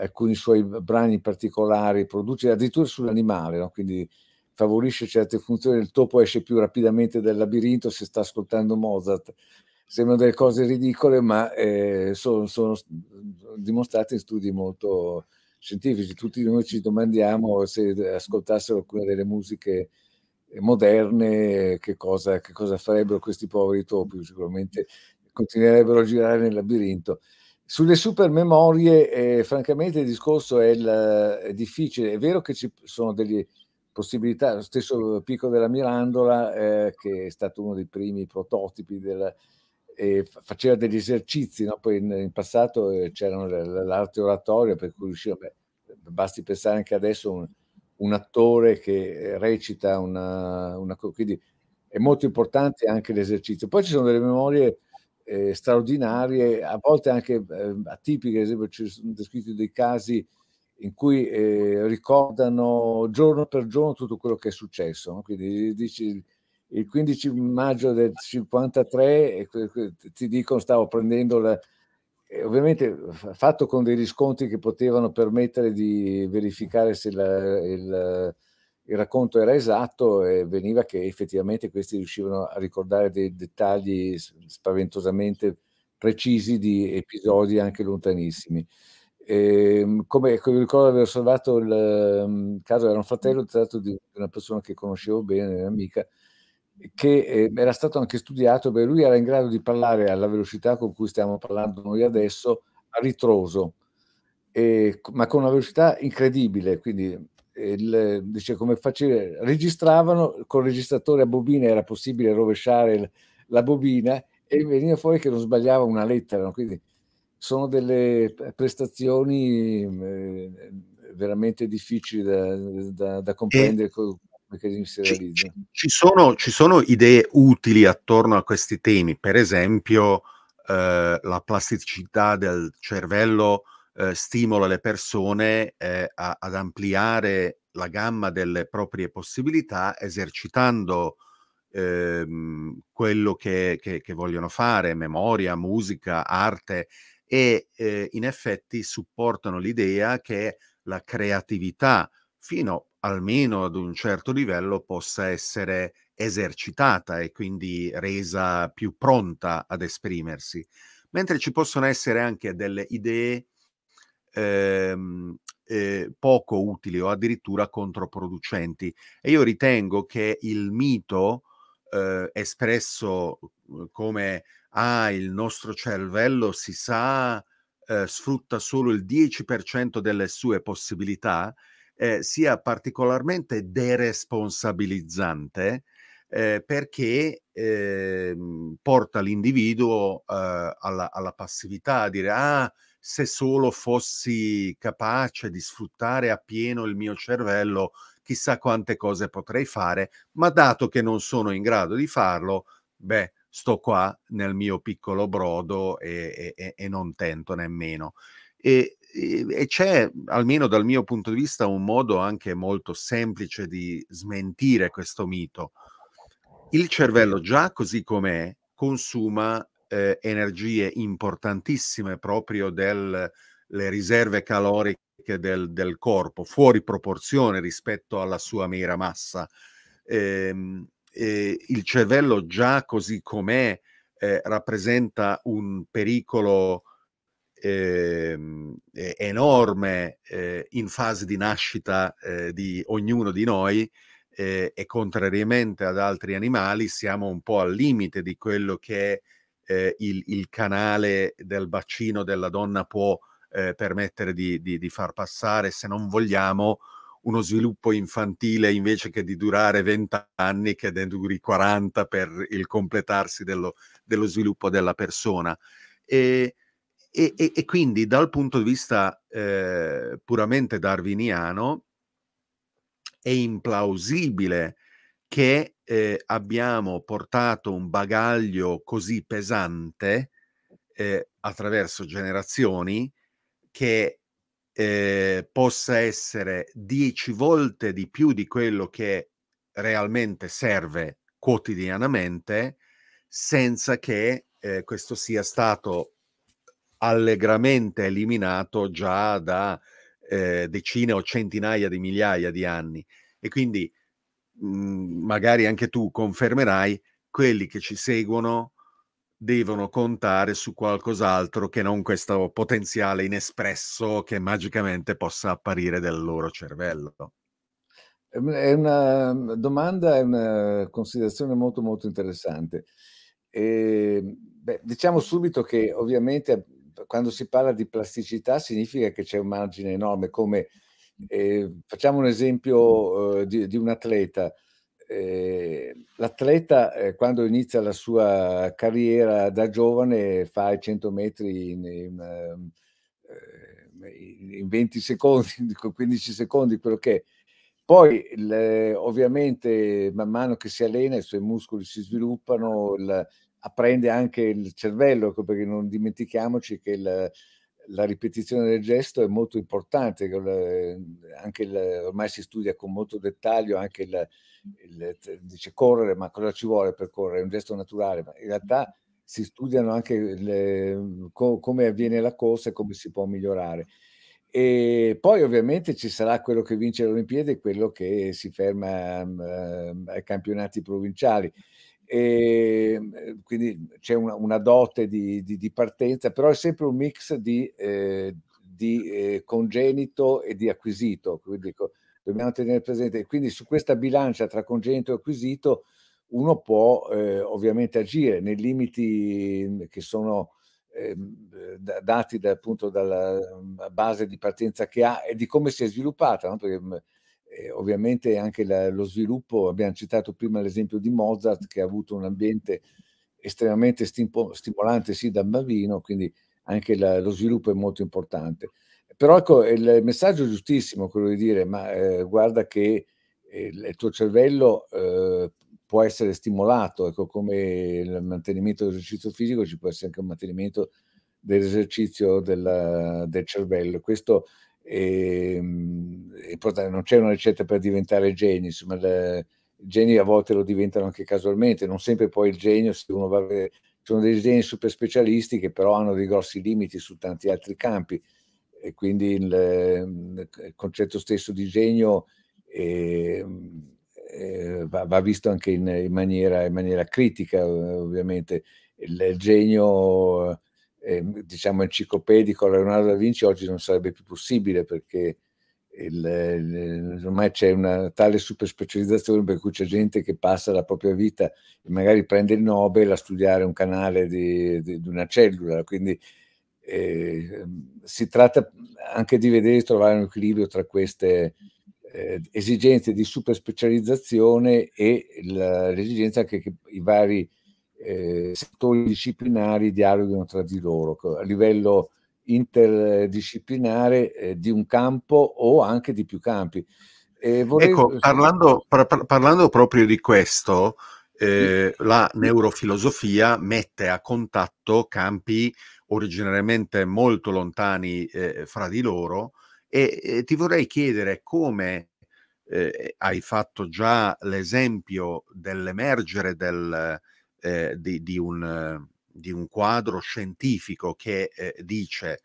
alcuni suoi brani particolari produce addirittura sull'animale, no? quindi favorisce certe funzioni, il topo esce più rapidamente dal labirinto se sta ascoltando Mozart sembrano delle cose ridicole, ma eh, sono, sono dimostrate in studi molto scientifici. Tutti noi ci domandiamo se ascoltassero alcune delle musiche moderne, che cosa, che cosa farebbero questi poveri topi? Sicuramente continuerebbero a girare nel labirinto. Sulle supermemorie, eh, francamente, il discorso è, la, è, difficile. È vero che ci sono delle possibilità, lo stesso Pico della Mirandola, eh, che è stato uno dei primi prototipi della, e faceva degli esercizi, no? poi in, in passato eh, c'erano l'arte oratoria per cui riusciva, beh, basti pensare anche adesso un, un attore che eh, recita una, una, quindi è molto importante anche l'esercizio. Poi ci sono delle memorie eh, straordinarie, a volte anche eh, atipiche, ad esempio ci sono descritti dei casi in cui eh, ricordano giorno per giorno tutto quello che è successo, no? quindi dici il 15 maggio del 53 ti dicono stavo prendendo la, ovviamente fatto con dei riscontri che potevano permettere di verificare se la, il, il, racconto era esatto e veniva che effettivamente questi riuscivano a ricordare dei dettagli spaventosamente precisi di episodi anche lontanissimi. E, ehm, come ecco, ricordo di aver osservato il, il ehm, caso, era un fratello tratto di una persona che conoscevo bene, un'amica, che eh, era stato anche studiato, perché lui era in grado di parlare alla velocità con cui stiamo parlando noi adesso, a ritroso, eh, ma con una velocità incredibile, quindi eh, il, dice come faceva, registravano col registratore a bobina, era possibile rovesciare il, la bobina e veniva fuori che non sbagliava una lettera, no? quindi sono delle prestazioni eh, veramente difficili da, da, da comprendere. E, meccanismi si realizza. Ci, ci, sono, ci, sono, idee utili attorno a questi temi, per esempio eh, la plasticità del cervello eh, stimola le persone eh, a, ad ampliare la gamma delle proprie possibilità esercitando ehm, quello che, che, che, vogliono fare, memoria, musica, arte e eh, in effetti supportano l'idea che la creatività fino almeno ad un certo livello possa essere esercitata e quindi resa più pronta ad esprimersi, mentre ci possono essere anche delle idee ehm, eh, poco utili o addirittura controproducenti. E io ritengo che il mito eh, espresso eh, come ah, il nostro cervello si sa eh, sfrutta solo il 10% delle sue possibilità, eh, sia particolarmente deresponsabilizzante eh, perché eh, porta l'individuo eh, alla, alla, passività, a dire ah, se solo fossi capace di sfruttare appieno il mio cervello, chissà quante cose potrei fare, ma dato che non sono in grado di farlo, beh, sto qua nel mio piccolo brodo e, e, e non tento nemmeno. E e c'è, almeno dal mio punto di vista, un modo anche molto semplice di smentire questo mito. Il cervello, già così com'è, consuma eh, energie importantissime proprio delle riserve caloriche del, del, corpo, fuori proporzione rispetto alla sua mera massa. Eh, eh, il cervello, già così com'è, eh, rappresenta un pericolo eh, enorme eh, in fase di nascita eh, di ognuno di noi eh, e contrariamente ad altri animali siamo un po' al limite di quello che eh, il, il, canale del bacino della donna può eh, permettere di, di, di, far passare se non vogliamo uno sviluppo infantile invece che di durare 20 anni che ne duri 40 per il completarsi dello, dello sviluppo della persona. E, e, e, e, quindi dal punto di vista eh, puramente darwiniano è implausibile che eh, abbiamo portato un bagaglio così pesante eh, attraverso generazioni che eh, possa essere dieci volte di più di quello che realmente serve quotidianamente senza che eh, questo sia stato allegramente eliminato già da eh, decine o centinaia di migliaia di anni. E quindi mh, mhmm, magari anche tu confermerai quelli che ci seguono devono contare su qualcos'altro che non questo potenziale inespresso che magicamente possa apparire dal loro cervello. Ehm, è una mhmm, domanda, è una considerazione molto molto interessante. E, ehm, beh, diciamo subito che ovviamente quando si parla di plasticità significa che c'è un margine enorme, come eh, facciamo un esempio eh, di, di, un atleta. Eh, l'atleta eh, quando inizia la sua carriera da giovane fa i 100 metri in, in, ehm, eh, in 20 secondi, 15 <laughs> secondi, quello che è. Poi le, ovviamente man mano che si allena i suoi muscoli si sviluppano, il, apprende anche il cervello, perché non dimentichiamoci che il, la ripetizione del gesto è molto importante, il, ormai si studia con molto dettaglio anche il, il, dice correre, ma cosa ci vuole per correre? È un gesto naturale, ma in realtà si studiano anche le, co, come avviene la corsa e come si può migliorare. E poi ovviamente ci sarà quello che vince le Olimpiadi e quello che si ferma um, ai campionati provinciali. E ehm, eh, quindi c'è una, una dote di, di, di, partenza, però è sempre un mix di, eh, di eh, congenito e di acquisito. Quindi dobbiamo tenere presente. Quindi su questa bilancia tra congenito e acquisito uno può eh, ovviamente agire nei limiti mm, che sono ehm, dati da, appunto dalla mm, base di partenza che ha e di come si è sviluppata, no? perché mm, eh, ovviamente anche la, lo sviluppo, abbiamo citato prima l'esempio di Mozart che ha avuto un ambiente estremamente stimpo, stimolante sì da bambino, quindi anche la, lo sviluppo è molto importante. Però ecco, il messaggio è giustissimo quello di dire, ma eh, guarda che eh, il tuo cervello eh, può essere stimolato, ecco come il mantenimento dell'esercizio fisico ci può essere anche un mantenimento dell'esercizio del, del cervello. Questo Ehm, e, e non c'è una ricetta per diventare geni, insomma, le, i geni a volte lo diventano anche casualmente, non sempre poi il genio, se uno va a sono dei geni super specialisti che però hanno dei grossi limiti su tanti altri campi e quindi il, eh, il concetto stesso di genio eh, eh, va, va, visto anche in, in, maniera, in maniera, critica ovviamente. Il, il genio eh, diciamo enciclopedico a Leonardo da Vinci oggi non sarebbe più possibile perché il, il, ormai c'è una tale super specializzazione per cui c'è gente che passa la propria vita e magari prende il Nobel a studiare un canale di, di, di una cellula. Quindi eh, si tratta anche di vedere e trovare un equilibrio tra queste eh, esigenze di super specializzazione e l'esigenza anche che i vari eh, settori disciplinari dialogano tra di loro a livello interdisciplinare eh, di un campo o anche di più campi. Eh, vorrei... Ecco, parlando, par- parlando, proprio di questo, eh, la neurofilosofia mette a contatto campi originariamente molto lontani eh, fra di loro e ti vorrei chiedere come eh, hai fatto già l'esempio dell'emergere del, eh, di, di, un, di, un, quadro scientifico che eh, dice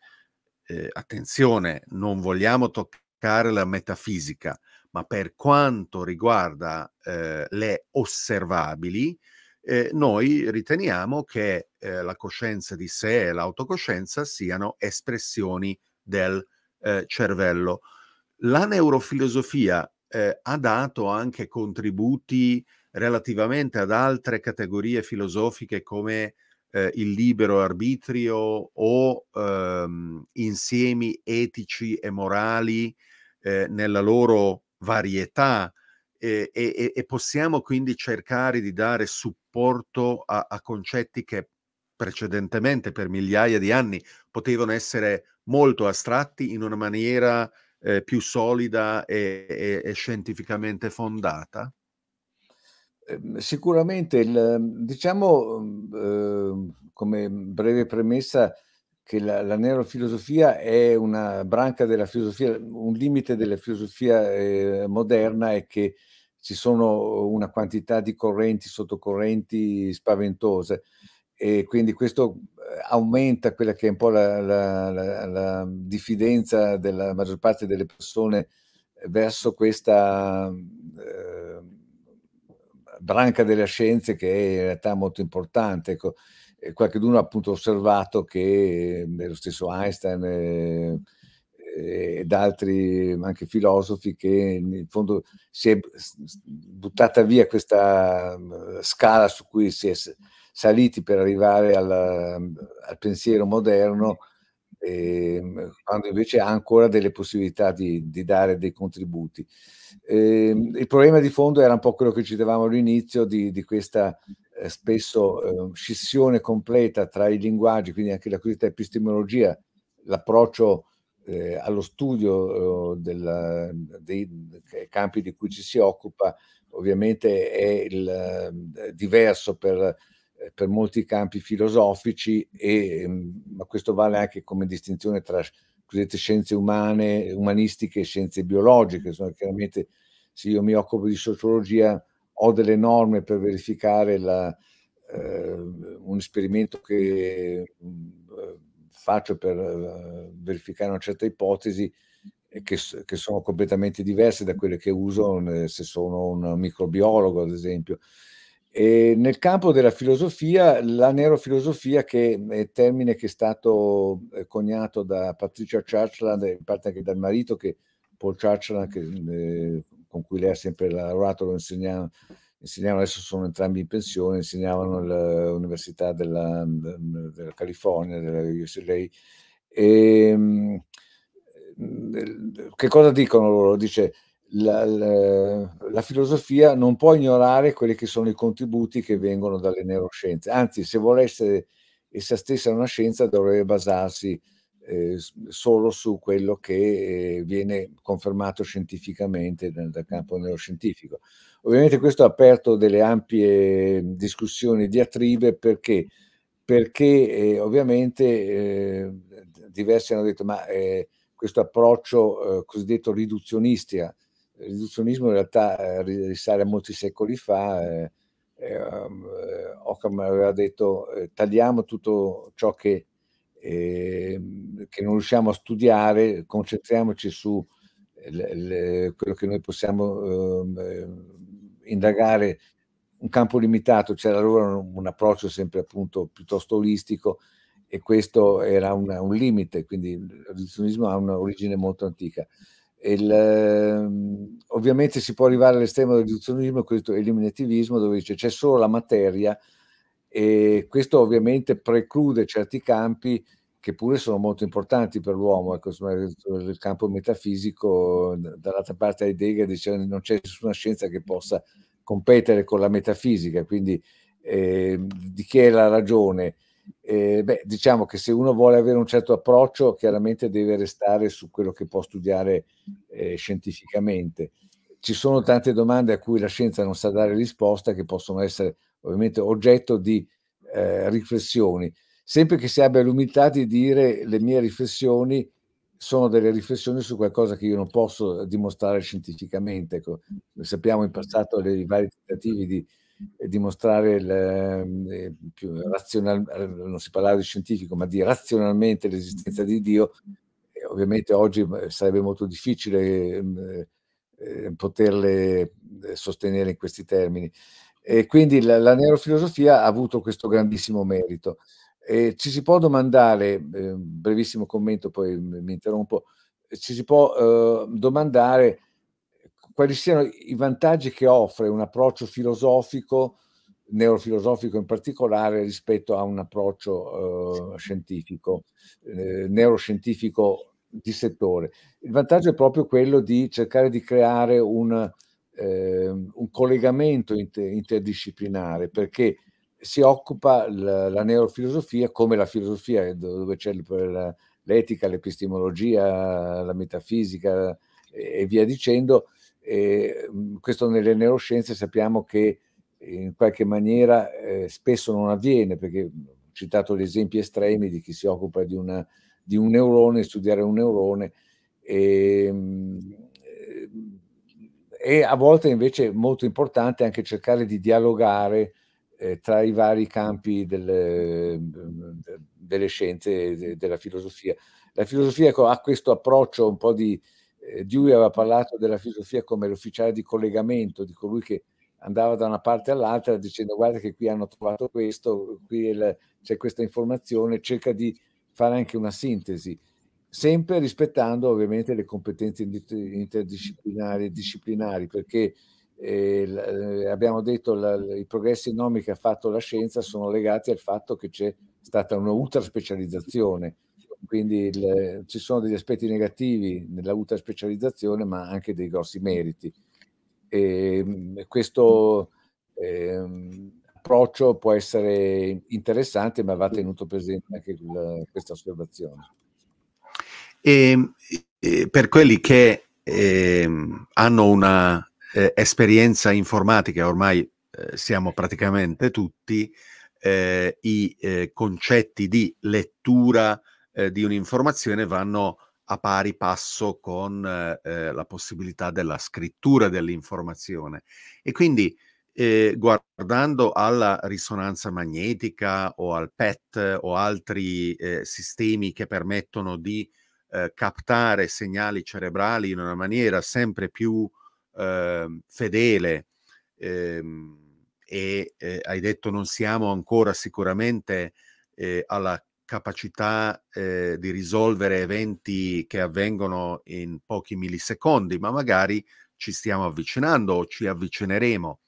eh, attenzione, non vogliamo toccare la metafisica, ma per quanto riguarda eh, le osservabili, eh, noi riteniamo che la coscienza di sé e l'autocoscienza siano espressioni del cervello. La neurofilosofia eh, ha dato anche contributi relativamente ad altre categorie filosofiche come eh, il libero arbitrio o ehm, insiemi etici e morali eh, nella loro varietà e, e, e, possiamo quindi cercare di dare supporto a, a concetti che precedentemente per migliaia di anni potevano essere molto astratti in una maniera eh, più solida e, e, e scientificamente fondata? Ehm, sicuramente, il, diciamo eh, come breve premessa che la, la, neurofilosofia è una branca della filosofia, un limite della filosofia eh, moderna è che ci sono una quantità di correnti, sottocorrenti spaventose e quindi questo ehm, aumenta quella che è un po' la, la, la diffidenza della maggior parte delle persone verso questa... Eh, branca delle scienze che è in realtà molto importante. Ecco, qualcuno ha appunto osservato che ehm, lo stesso Einstein eh, ed altri anche filosofi che in fondo si è buttata via questa mhmm, scala su cui si è saliti per arrivare alla, al pensiero moderno eh, quando invece ha ancora delle possibilità di, di dare dei contributi. Eh, il problema di fondo era un po' quello che ci davamo all'inizio di, di questa eh, spesso ehm, scissione completa tra i linguaggi, quindi anche la cosiddetta epistemologia, l'approccio eh, allo studio oh, della, dei campi di cui ci si occupa, ovviamente è il, ehm, diverso per eh, per molti campi filosofici e ehm, ma questo vale anche come distinzione tra cosiddette scienze umane, umanistiche e scienze biologiche. Insomma, chiaramente se io mi occupo di sociologia ho delle norme per verificare la, eh, un esperimento che eh, faccio per eh, verificare una certa ipotesi eh, che, che, sono completamente diverse da quelle che uso se sono un microbiologo, ad esempio. E nel campo della filosofia, la neurofilosofia, che è termine che è stato eh, coniato da Patricia Churchland, e in parte anche dal marito, che Paul Churchland, che, eh, con cui lei ha sempre lavorato, lo insegnava, insegnava adesso sono entrambi in pensione, insegnavano all'Università della, della, California, della UCLA. E, ehm, eh, che cosa dicono loro? Dice, la, la, la, filosofia non può ignorare quelli che sono i contributi che vengono dalle neuroscienze, anzi se vuole essere essa stessa una scienza dovrebbe basarsi eh, solo su quello che eh, viene confermato scientificamente nel, dal campo neuroscientifico. Ovviamente questo ha aperto delle ampie discussioni, diatribe, perché? Perché eh, ovviamente eh, diversi hanno detto ma eh, questo approccio eh, cosiddetto riduzionistica il riduzionismo in realtà eh, risale a molti secoli fa. Eh, eh, um, eh Occam aveva detto tagliamo tutto ciò che, ehm, che, non riusciamo a studiare, concentriamoci su le, le, quello che noi possiamo ehm, ehm, indagare un campo limitato, c'era allora un, approccio sempre appunto piuttosto olistico e questo era una, un limite, quindi il riduzionismo ha un'origine molto antica. Il, ehm, ovviamente si può arrivare all'estremo del riduzionismo e questo eliminativismo dove dice c'è solo la materia e questo ovviamente preclude certi campi che pure sono molto importanti per l'uomo, ecco, il campo metafisico, dall'altra parte Heidegger dice non c'è nessuna scienza che possa competere con la metafisica, quindi eh, di chi è la ragione? Eh, beh, diciamo che se uno vuole avere un certo approccio, chiaramente deve restare su quello che può studiare eh, scientificamente. Ci sono tante domande a cui la scienza non sa dare risposta che possono essere ovviamente oggetto di eh, riflessioni, sempre che si abbia l'umiltà di dire le mie riflessioni sono delle riflessioni su qualcosa che io non posso dimostrare scientificamente. Ecco, sappiamo in passato dei vari tentativi di dimostrare il, eh, più razional, eh, non si parlava di scientifico, ma di razionalmente l'esistenza di Dio, e ovviamente oggi eh, sarebbe molto difficile ehm, eh, poterle sostenere in questi termini. E quindi la, la neurofilosofia ha avuto questo grandissimo merito. E ci si può domandare, eh, brevissimo commento, poi mi interrompo, ci si può eh, domandare quali siano i vantaggi che offre un approccio filosofico, neurofilosofico in particolare, rispetto a un approccio eh, scientifico, eh, neuroscientifico di settore. Il vantaggio è proprio quello di cercare di creare un, eh, un collegamento inter interdisciplinare, perché si occupa la, la, neurofilosofia come la filosofia, eh, dove c'è l'etica, l'epistemologia, la metafisica e via dicendo, e, mm, questo nelle neuroscienze sappiamo che in qualche maniera eh, spesso non avviene, perché mm, ho citato gli esempi estremi di chi si occupa di, una, di un neurone, studiare un neurone, e, mm, e, a volte invece è molto importante anche cercare di dialogare eh, tra i vari campi del, delle scienze e della filosofia. La filosofia ecco, ha questo approccio un po' di eh, Dewey aveva parlato della filosofia come l'ufficiale di collegamento, di colui che andava da una parte all'altra dicendo guarda che qui hanno trovato questo, qui c'è questa informazione, cerca di fare anche una sintesi, sempre rispettando ovviamente le competenze interdisciplinari e disciplinari, perché eh, eh abbiamo detto che i progressi enormi che ha fatto la scienza sono legati al fatto che c'è stata una ultra specializzazione quindi il, ci sono degli aspetti negativi nell'avuta specializzazione, ma anche dei grossi meriti. E ehm, questo eh, approccio può essere interessante, ma va tenuto presente anche il, questa osservazione. E, ehm, e, per quelli che eh, hanno una eh, esperienza informatica, ormai eh, siamo praticamente tutti, eh, i eh, concetti di lettura eh, di un'informazione vanno a pari passo con eh, la possibilità della scrittura dell'informazione. E quindi eh, guardando alla risonanza magnetica o al PET o altri eh, sistemi che permettono di eh, captare segnali cerebrali in una maniera sempre più ehm, fedele, ehm, e eh, hai detto non siamo ancora sicuramente eh, alla capacità eh, di risolvere eventi che avvengono in pochi millisecondi, ma magari ci stiamo avvicinando o ci avvicineremo.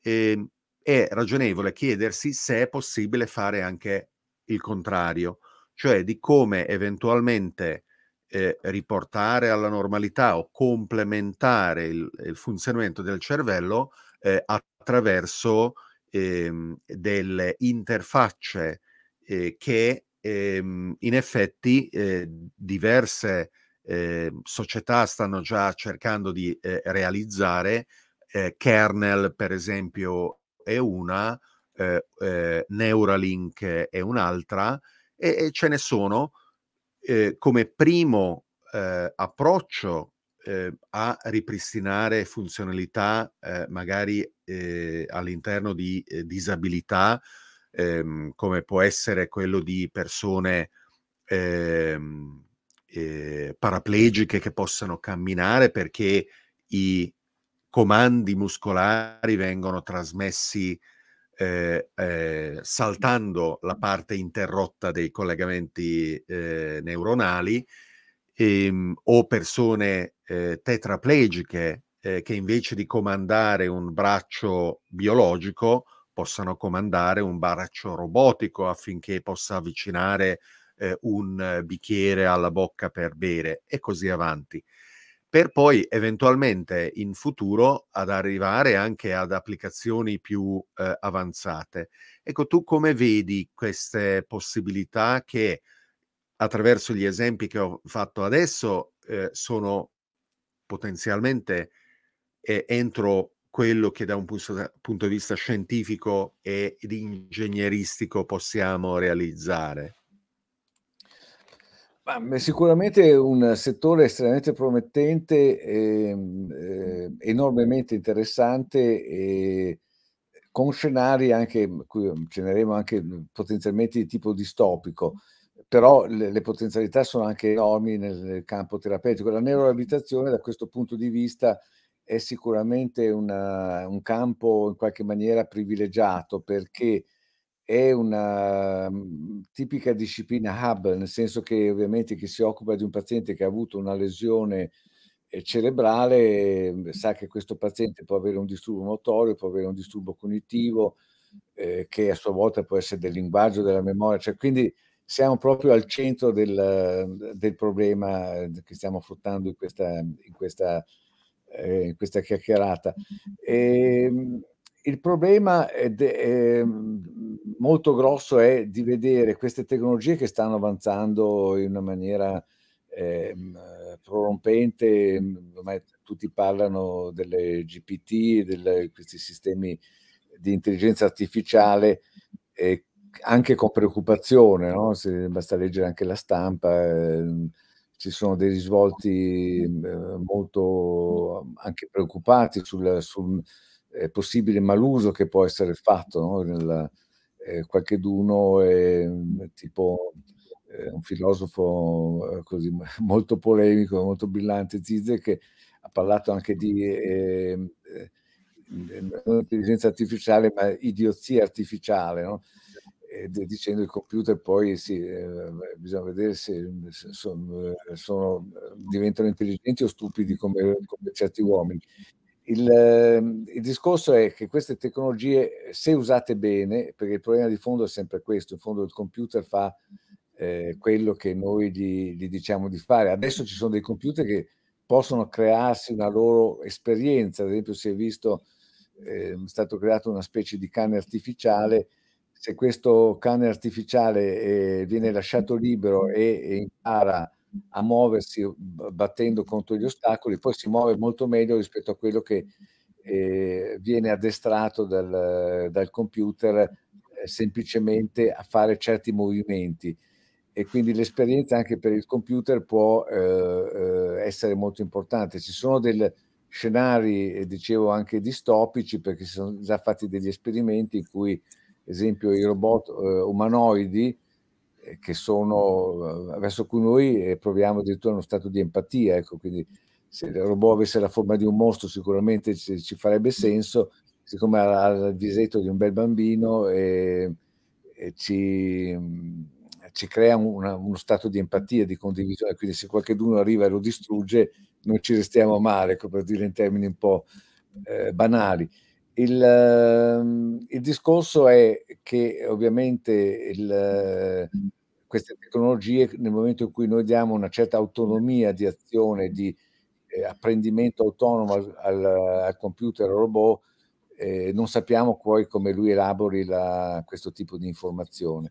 E, ehm, è ragionevole chiedersi se è possibile fare anche il contrario, cioè di come eventualmente eh, riportare alla normalità o complementare il, il funzionamento del cervello eh, attraverso ehm, delle interfacce eh, che ehm, in effetti eh, diverse eh, società stanno già cercando di eh, realizzare, eh, kernel per esempio è una, eh, eh, Neuralink è un'altra e, e, ce ne sono come primo approccio a ripristinare funzionalità magari all'interno di disabilità ehm, come può essere quello di persone ehm, eh, paraplegiche che possano camminare perché i comandi muscolari vengono trasmessi eh, eh, saltando la parte interrotta dei collegamenti eh, neuronali ehm, o persone eh, tetraplegiche eh, che invece di comandare un braccio biologico possano comandare un baraccio robotico affinché possa avvicinare eh, un eh, bicchiere alla bocca per bere e così avanti per poi eventualmente in futuro ad arrivare anche ad applicazioni più eh, avanzate. Ecco, tu come vedi queste possibilità che attraverso gli esempi che ho fatto adesso eh, sono potenzialmente eh, entro quello che da un punto, punto, di vista scientifico ed ingegneristico possiamo realizzare? Beh, sicuramente un settore estremamente promettente, eh, eh, enormemente interessante, eh, con scenari anche, qui accenneremo mm, anche mm, potenzialmente di tipo distopico, però le, le potenzialità sono anche enormi nel, nel campo terapeutico. La neuroabitazione da questo punto di vista eh, è sicuramente una, un campo in qualche maniera privilegiato perché è una mm, tipica disciplina hub, nel senso che ovviamente chi si occupa di un paziente che ha avuto una lesione eh, cerebrale mm, sa che questo paziente può avere un disturbo motorio, può avere un disturbo cognitivo, eh, che a sua volta può essere del linguaggio, della memoria, cioè quindi siamo proprio al centro del, del problema eh, che stiamo affrontando in questa, in questa eh, questa chiacchierata. Mm-hmm. E, ehm, il problema è de, è mm, molto grosso è di vedere queste tecnologie che stanno avanzando in una maniera eh, prorompente, mm, ormai tutti parlano delle GPT, di questi sistemi di intelligenza artificiale, eh, anche con preoccupazione, no? Se basta leggere anche la stampa. Eh, ci sono dei risvolti mhmm, eh, molto anche preoccupati sul, sul eh, possibile maluso che può essere fatto. No? Nel, eh, qualcheduno mhmm, è tipo eh, un filosofo eh, così, <laughs> molto polemico, molto brillante, Zizek, che ha parlato anche di ehm, eh, non intelligenza artificiale, ma idiozia artificiale. No? e dicendo il computer poi sì, eh, bisogna vedere se, mhmm, se ehm, sono, sono, ehm, diventano intelligenti o stupidi come, come certi uomini. Il, il, discorso è che queste tecnologie, se usate bene, perché il problema di fondo è sempre questo, in fondo il computer fa eh, quello che noi gli, gli, diciamo di fare. Adesso ci sono dei computer che possono crearsi una loro esperienza, ad esempio si è visto, eh, è stato creato una specie di cane artificiale se questo cane artificiale eh, viene lasciato libero e, e, impara a muoversi battendo contro gli ostacoli, poi si muove molto meglio rispetto a quello che eh, viene addestrato dal, dal computer eh, semplicemente a fare certi movimenti. E quindi l'esperienza anche per il computer può eh, eh, essere molto importante. Ci sono dei scenari, eh, dicevo, anche distopici, perché si sono già fatti degli esperimenti in cui esempio i robot eh, umanoidi eh, che sono eh, verso cui noi eh, proviamo addirittura uno stato di empatia, ecco, quindi se il robot avesse la forma di un mostro sicuramente ci, ci farebbe senso, siccome ha, il visetto di un bel bambino e, e ci, mm, ci, crea una, uno stato di empatia, di condivisione, quindi se qualcuno arriva e lo distrugge non ci restiamo male, ecco, per dire in termini un po' eh, banali. Il, ehm, il, discorso è che ovviamente il, queste tecnologie, nel momento in cui noi diamo una certa autonomia di azione, di eh, apprendimento autonomo al, al computer al robot, eh, non sappiamo poi come lui elabori la, questo tipo di informazione.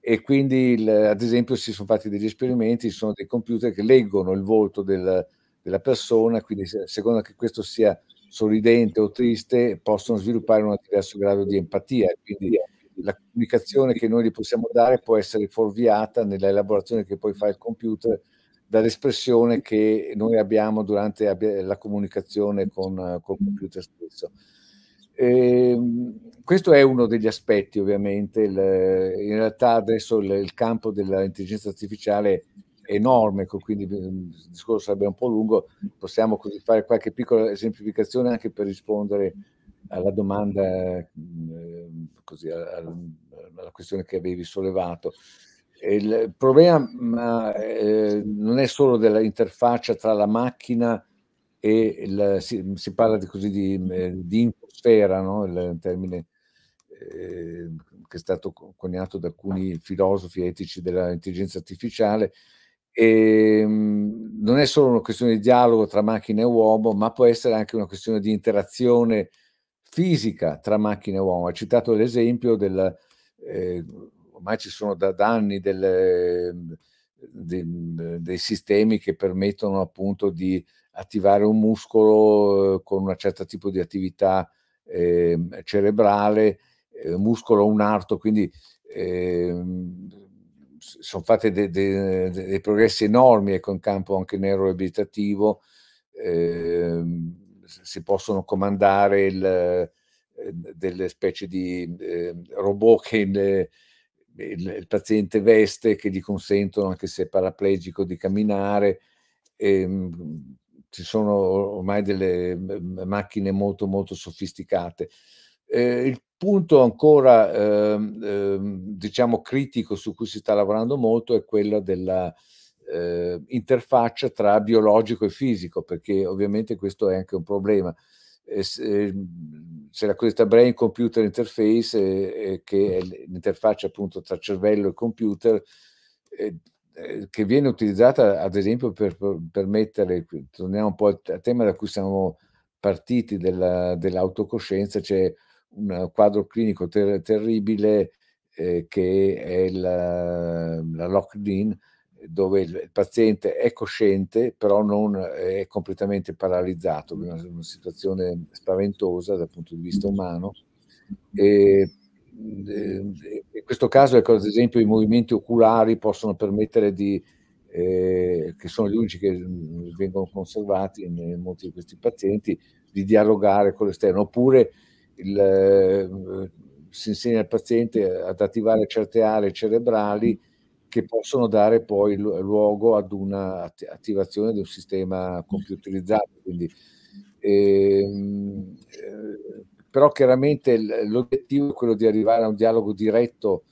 E quindi, il, ad esempio, si sono fatti degli esperimenti, ci sono dei computer che leggono il volto del, della persona, quindi secondo che questo sia sorridente o triste possono sviluppare un diverso grado di empatia. Quindi la comunicazione che noi gli possiamo dare può essere fuorviata nella elaborazione che poi fa il computer dall'espressione che noi abbiamo durante la comunicazione con, con il computer stesso. E, ehm, questo è uno degli aspetti ovviamente, il, in realtà adesso il, il campo dell'intelligenza artificiale enorme, ecco, quindi il discorso sarebbe un po' lungo, possiamo così fare qualche piccola esemplificazione anche per rispondere alla domanda, ehm, così, alla, questione che avevi sollevato. Il problema eh, non è solo dell'interfaccia tra la macchina e il, si, si, parla di, così di, eh, di infosfera, no? il termine eh, che è stato coniato da alcuni filosofi etici dell'intelligenza artificiale, e, ehm, non è solo una questione di dialogo tra macchina e uomo, ma può essere anche una questione di interazione fisica tra macchina e uomo. Ha citato l'esempio del, eh, ormai ci sono da, da anni del, de, dei sistemi che permettono appunto di attivare un muscolo eh, con un certo tipo di attività ehm, eh, cerebrale, muscolo un arto, quindi ehm, sono fatti dei de, de, de progressi enormi ecco, in campo anche neuroabilitativo, eh, si possono comandare il, eh, delle specie di eh, robot che il, il, il, paziente veste che gli consentono, anche se paraplegico, di camminare. E, ehm, ci sono ormai delle macchine molto molto sofisticate. Eh, il punto ancora ehm, ehm, diciamo critico su cui si sta lavorando molto è quello della eh, interfaccia tra biologico e fisico perché ovviamente questo è anche un problema c'è eh, ehm, la cosiddetta brain computer interface eh, eh che è l'interfaccia appunto tra cervello e computer eh, che viene utilizzata ad esempio per permettere torniamo un po' al tema da cui siamo partiti della, dell'autocoscienza cioè un eh, quadro clinico ter- terribile eh, che è la, la Locked-in, dove il, il, paziente è cosciente, però non eh, è completamente paralizzato, è una, una, situazione spaventosa dal punto di vista umano. E, in eh, questo caso, ecco, ad esempio, i movimenti oculari possono permettere di, eh, che sono gli unici che mm, vengono conservati in, in molti di questi pazienti, di dialogare con l'esterno, oppure il, eh, si insegna al paziente ad attivare certe aree cerebrali che possono dare poi luogo ad un'attivazione di un sistema computerizzato. Quindi, ehm, eh, però chiaramente l'obiettivo è quello di arrivare a un dialogo diretto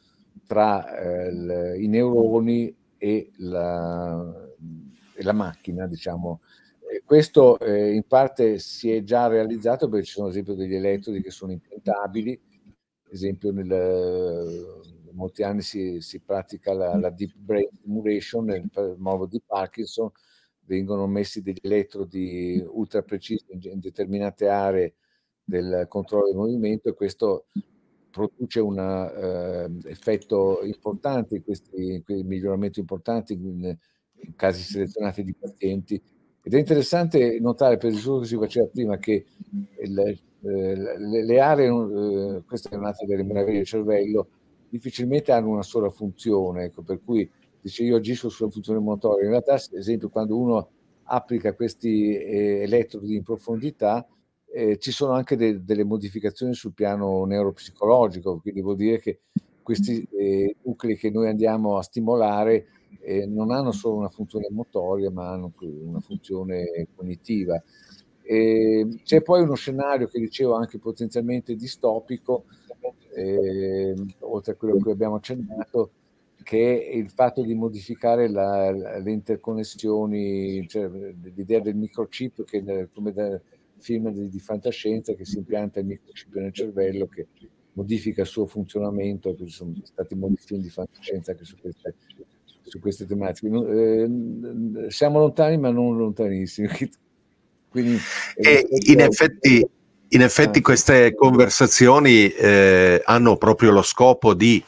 tra eh, i neuroni e la, e la macchina, diciamo, questo eh, in parte si è già realizzato perché ci sono ad esempio degli elettrodi che sono impiantabili, ad esempio nel, in molti anni si, si pratica la, la, deep brain stimulation, nel modo di Parkinson vengono messi degli elettrodi ultra precisi in, in determinate aree del controllo del movimento e questo produce un eh, effetto importante, questi, questi miglioramenti importanti in, in, casi selezionati di pazienti ed è interessante notare, per il discorso che si faceva prima, che il, eh, le, le, aree, eh, questa è un'altra delle meraviglie del cervello, difficilmente hanno una sola funzione, ecco, per cui dice io agisco sulla funzione motoria. In realtà, ad esempio, quando uno applica questi eh, elettrodi in profondità, eh, ci sono anche de- delle modificazioni sul piano neuropsicologico, quindi vuol dire che questi eh, nuclei che noi andiamo a stimolare eh, non hanno solo una funzione motoria, ma hanno una funzione cognitiva. E c'è poi uno scenario che dicevo anche potenzialmente distopico, eh, oltre a quello che abbiamo accennato, che è il fatto di modificare la, le interconnessioni, cioè l'idea del microchip che come da film di, di fantascienza che si impianta il microchip nel cervello che modifica il suo funzionamento, ci sono stati molti film di fantascienza anche su queste su queste tematiche. Eh, siamo lontani ma non lontanissimi. <laughs> Quindi, eh, e in effetti, in effetti ah. queste conversazioni eh, hanno proprio lo scopo di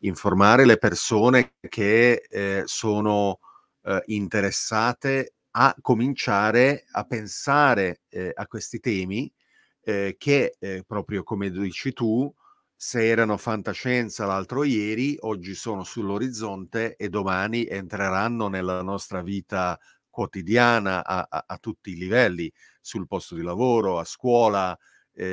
informare le persone che eh, sono eh, interessate a cominciare a pensare eh, a questi temi che proprio come dici tu se erano fantascienza l'altro ieri, oggi sono sull'orizzonte e domani entreranno nella nostra vita quotidiana a, a, a tutti i livelli, sul posto di lavoro, a scuola, eh,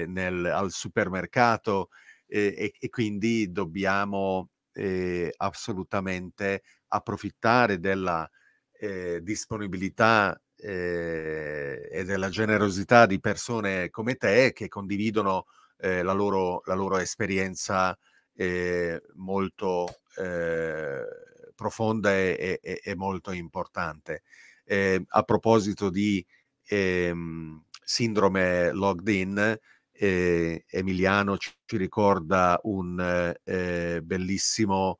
eh, nel, al supermercato eh, e, e, quindi dobbiamo eh, assolutamente approfittare della eh, disponibilità eh, e della generosità di persone come te che condividono eh, la, loro, la, loro, esperienza eh, molto eh, profonda e, e, e, molto importante. Eh, a proposito di ehm, sindrome logged in, eh, Emiliano ci, ci, ricorda un bellissimo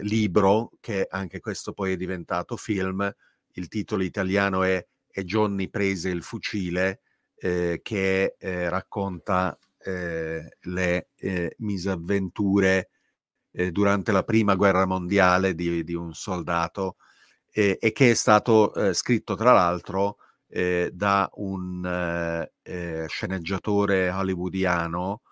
libro che anche questo poi è diventato film. Il titolo italiano è E Johnny prese il fucile eh, che eh, racconta eh, le eh, misavventure eh, durante la prima guerra mondiale di, di un soldato e che è stato scritto tra l'altro da un sceneggiatore hollywoodiano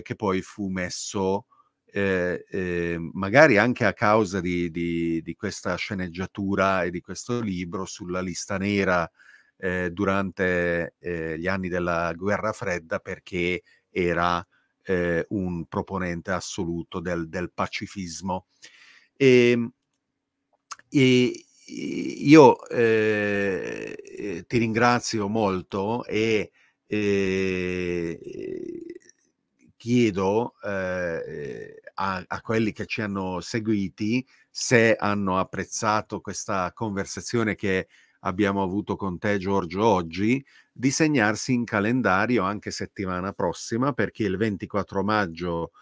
che poi fu messo eh, eh, magari anche a causa di, di, di, questa sceneggiatura e di questo libro sulla lista nera eh, durante eh, gli anni della guerra fredda perché era eh, un proponente assoluto del, del pacifismo. Ehm, e, e io eh, eh, ti ringrazio molto e eh, chiedo a, a quelli che ci hanno seguiti se hanno apprezzato questa conversazione che abbiamo avuto con te Giorgio oggi, di segnarsi in calendario anche settimana prossima perché il 24 maggio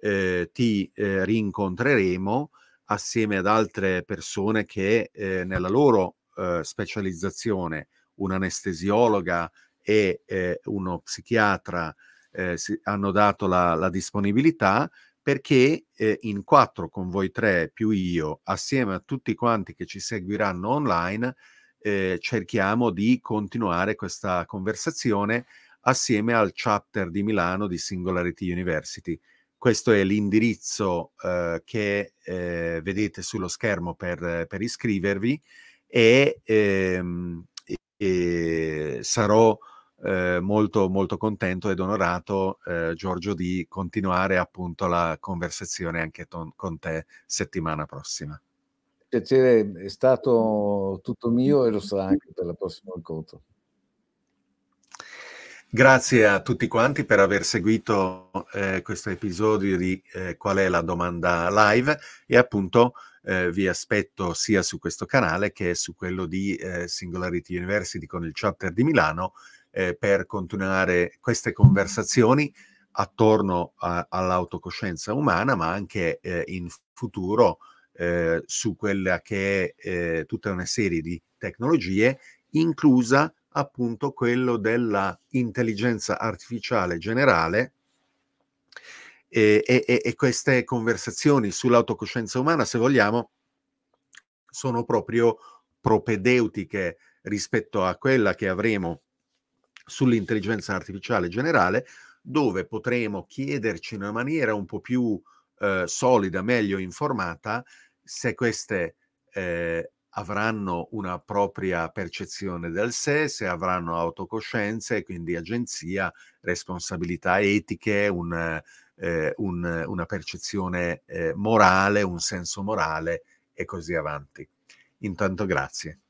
eh, ti eh, rincontreremo assieme ad altre persone che eh, nella loro eh, specializzazione, un'anestesiologa e eh, uno psichiatra, eh, si, hanno dato la, la disponibilità perché in quattro con voi tre più io, assieme a tutti quanti che ci seguiranno online, eh, cerchiamo di continuare questa conversazione assieme al chapter di Milano di Singularity University. Questo è l'indirizzo eh, che eh, vedete sullo schermo per, per iscrivervi e, ehm, e sarò eh, molto, molto contento ed onorato, eh, Giorgio, di continuare appunto la conversazione anche con te settimana prossima piacere è stato tutto mio e lo sarà anche per il prossimo incontro. Grazie a tutti quanti per aver seguito eh, questo episodio di eh, Qual è la domanda live e appunto eh, vi aspetto sia su questo canale che su quello di eh, Singularity University con il chapter di Milano eh, per continuare queste conversazioni attorno all'autocoscienza umana ma anche eh, in futuro eh, su quella che è eh, tutta una serie di tecnologie, inclusa appunto quello dell'intelligenza artificiale generale e, e, e queste conversazioni sull'autocoscienza umana, se vogliamo, sono proprio propedeutiche rispetto a quella che avremo sull'intelligenza artificiale generale, dove potremo chiederci in una maniera un po' più eh, solida, meglio informata, se queste eh, avranno una propria percezione del sé, se avranno autocoscienza e quindi agenzia, responsabilità etiche, un, eh, un, una percezione eh, morale, un senso morale e così avanti. Intanto grazie.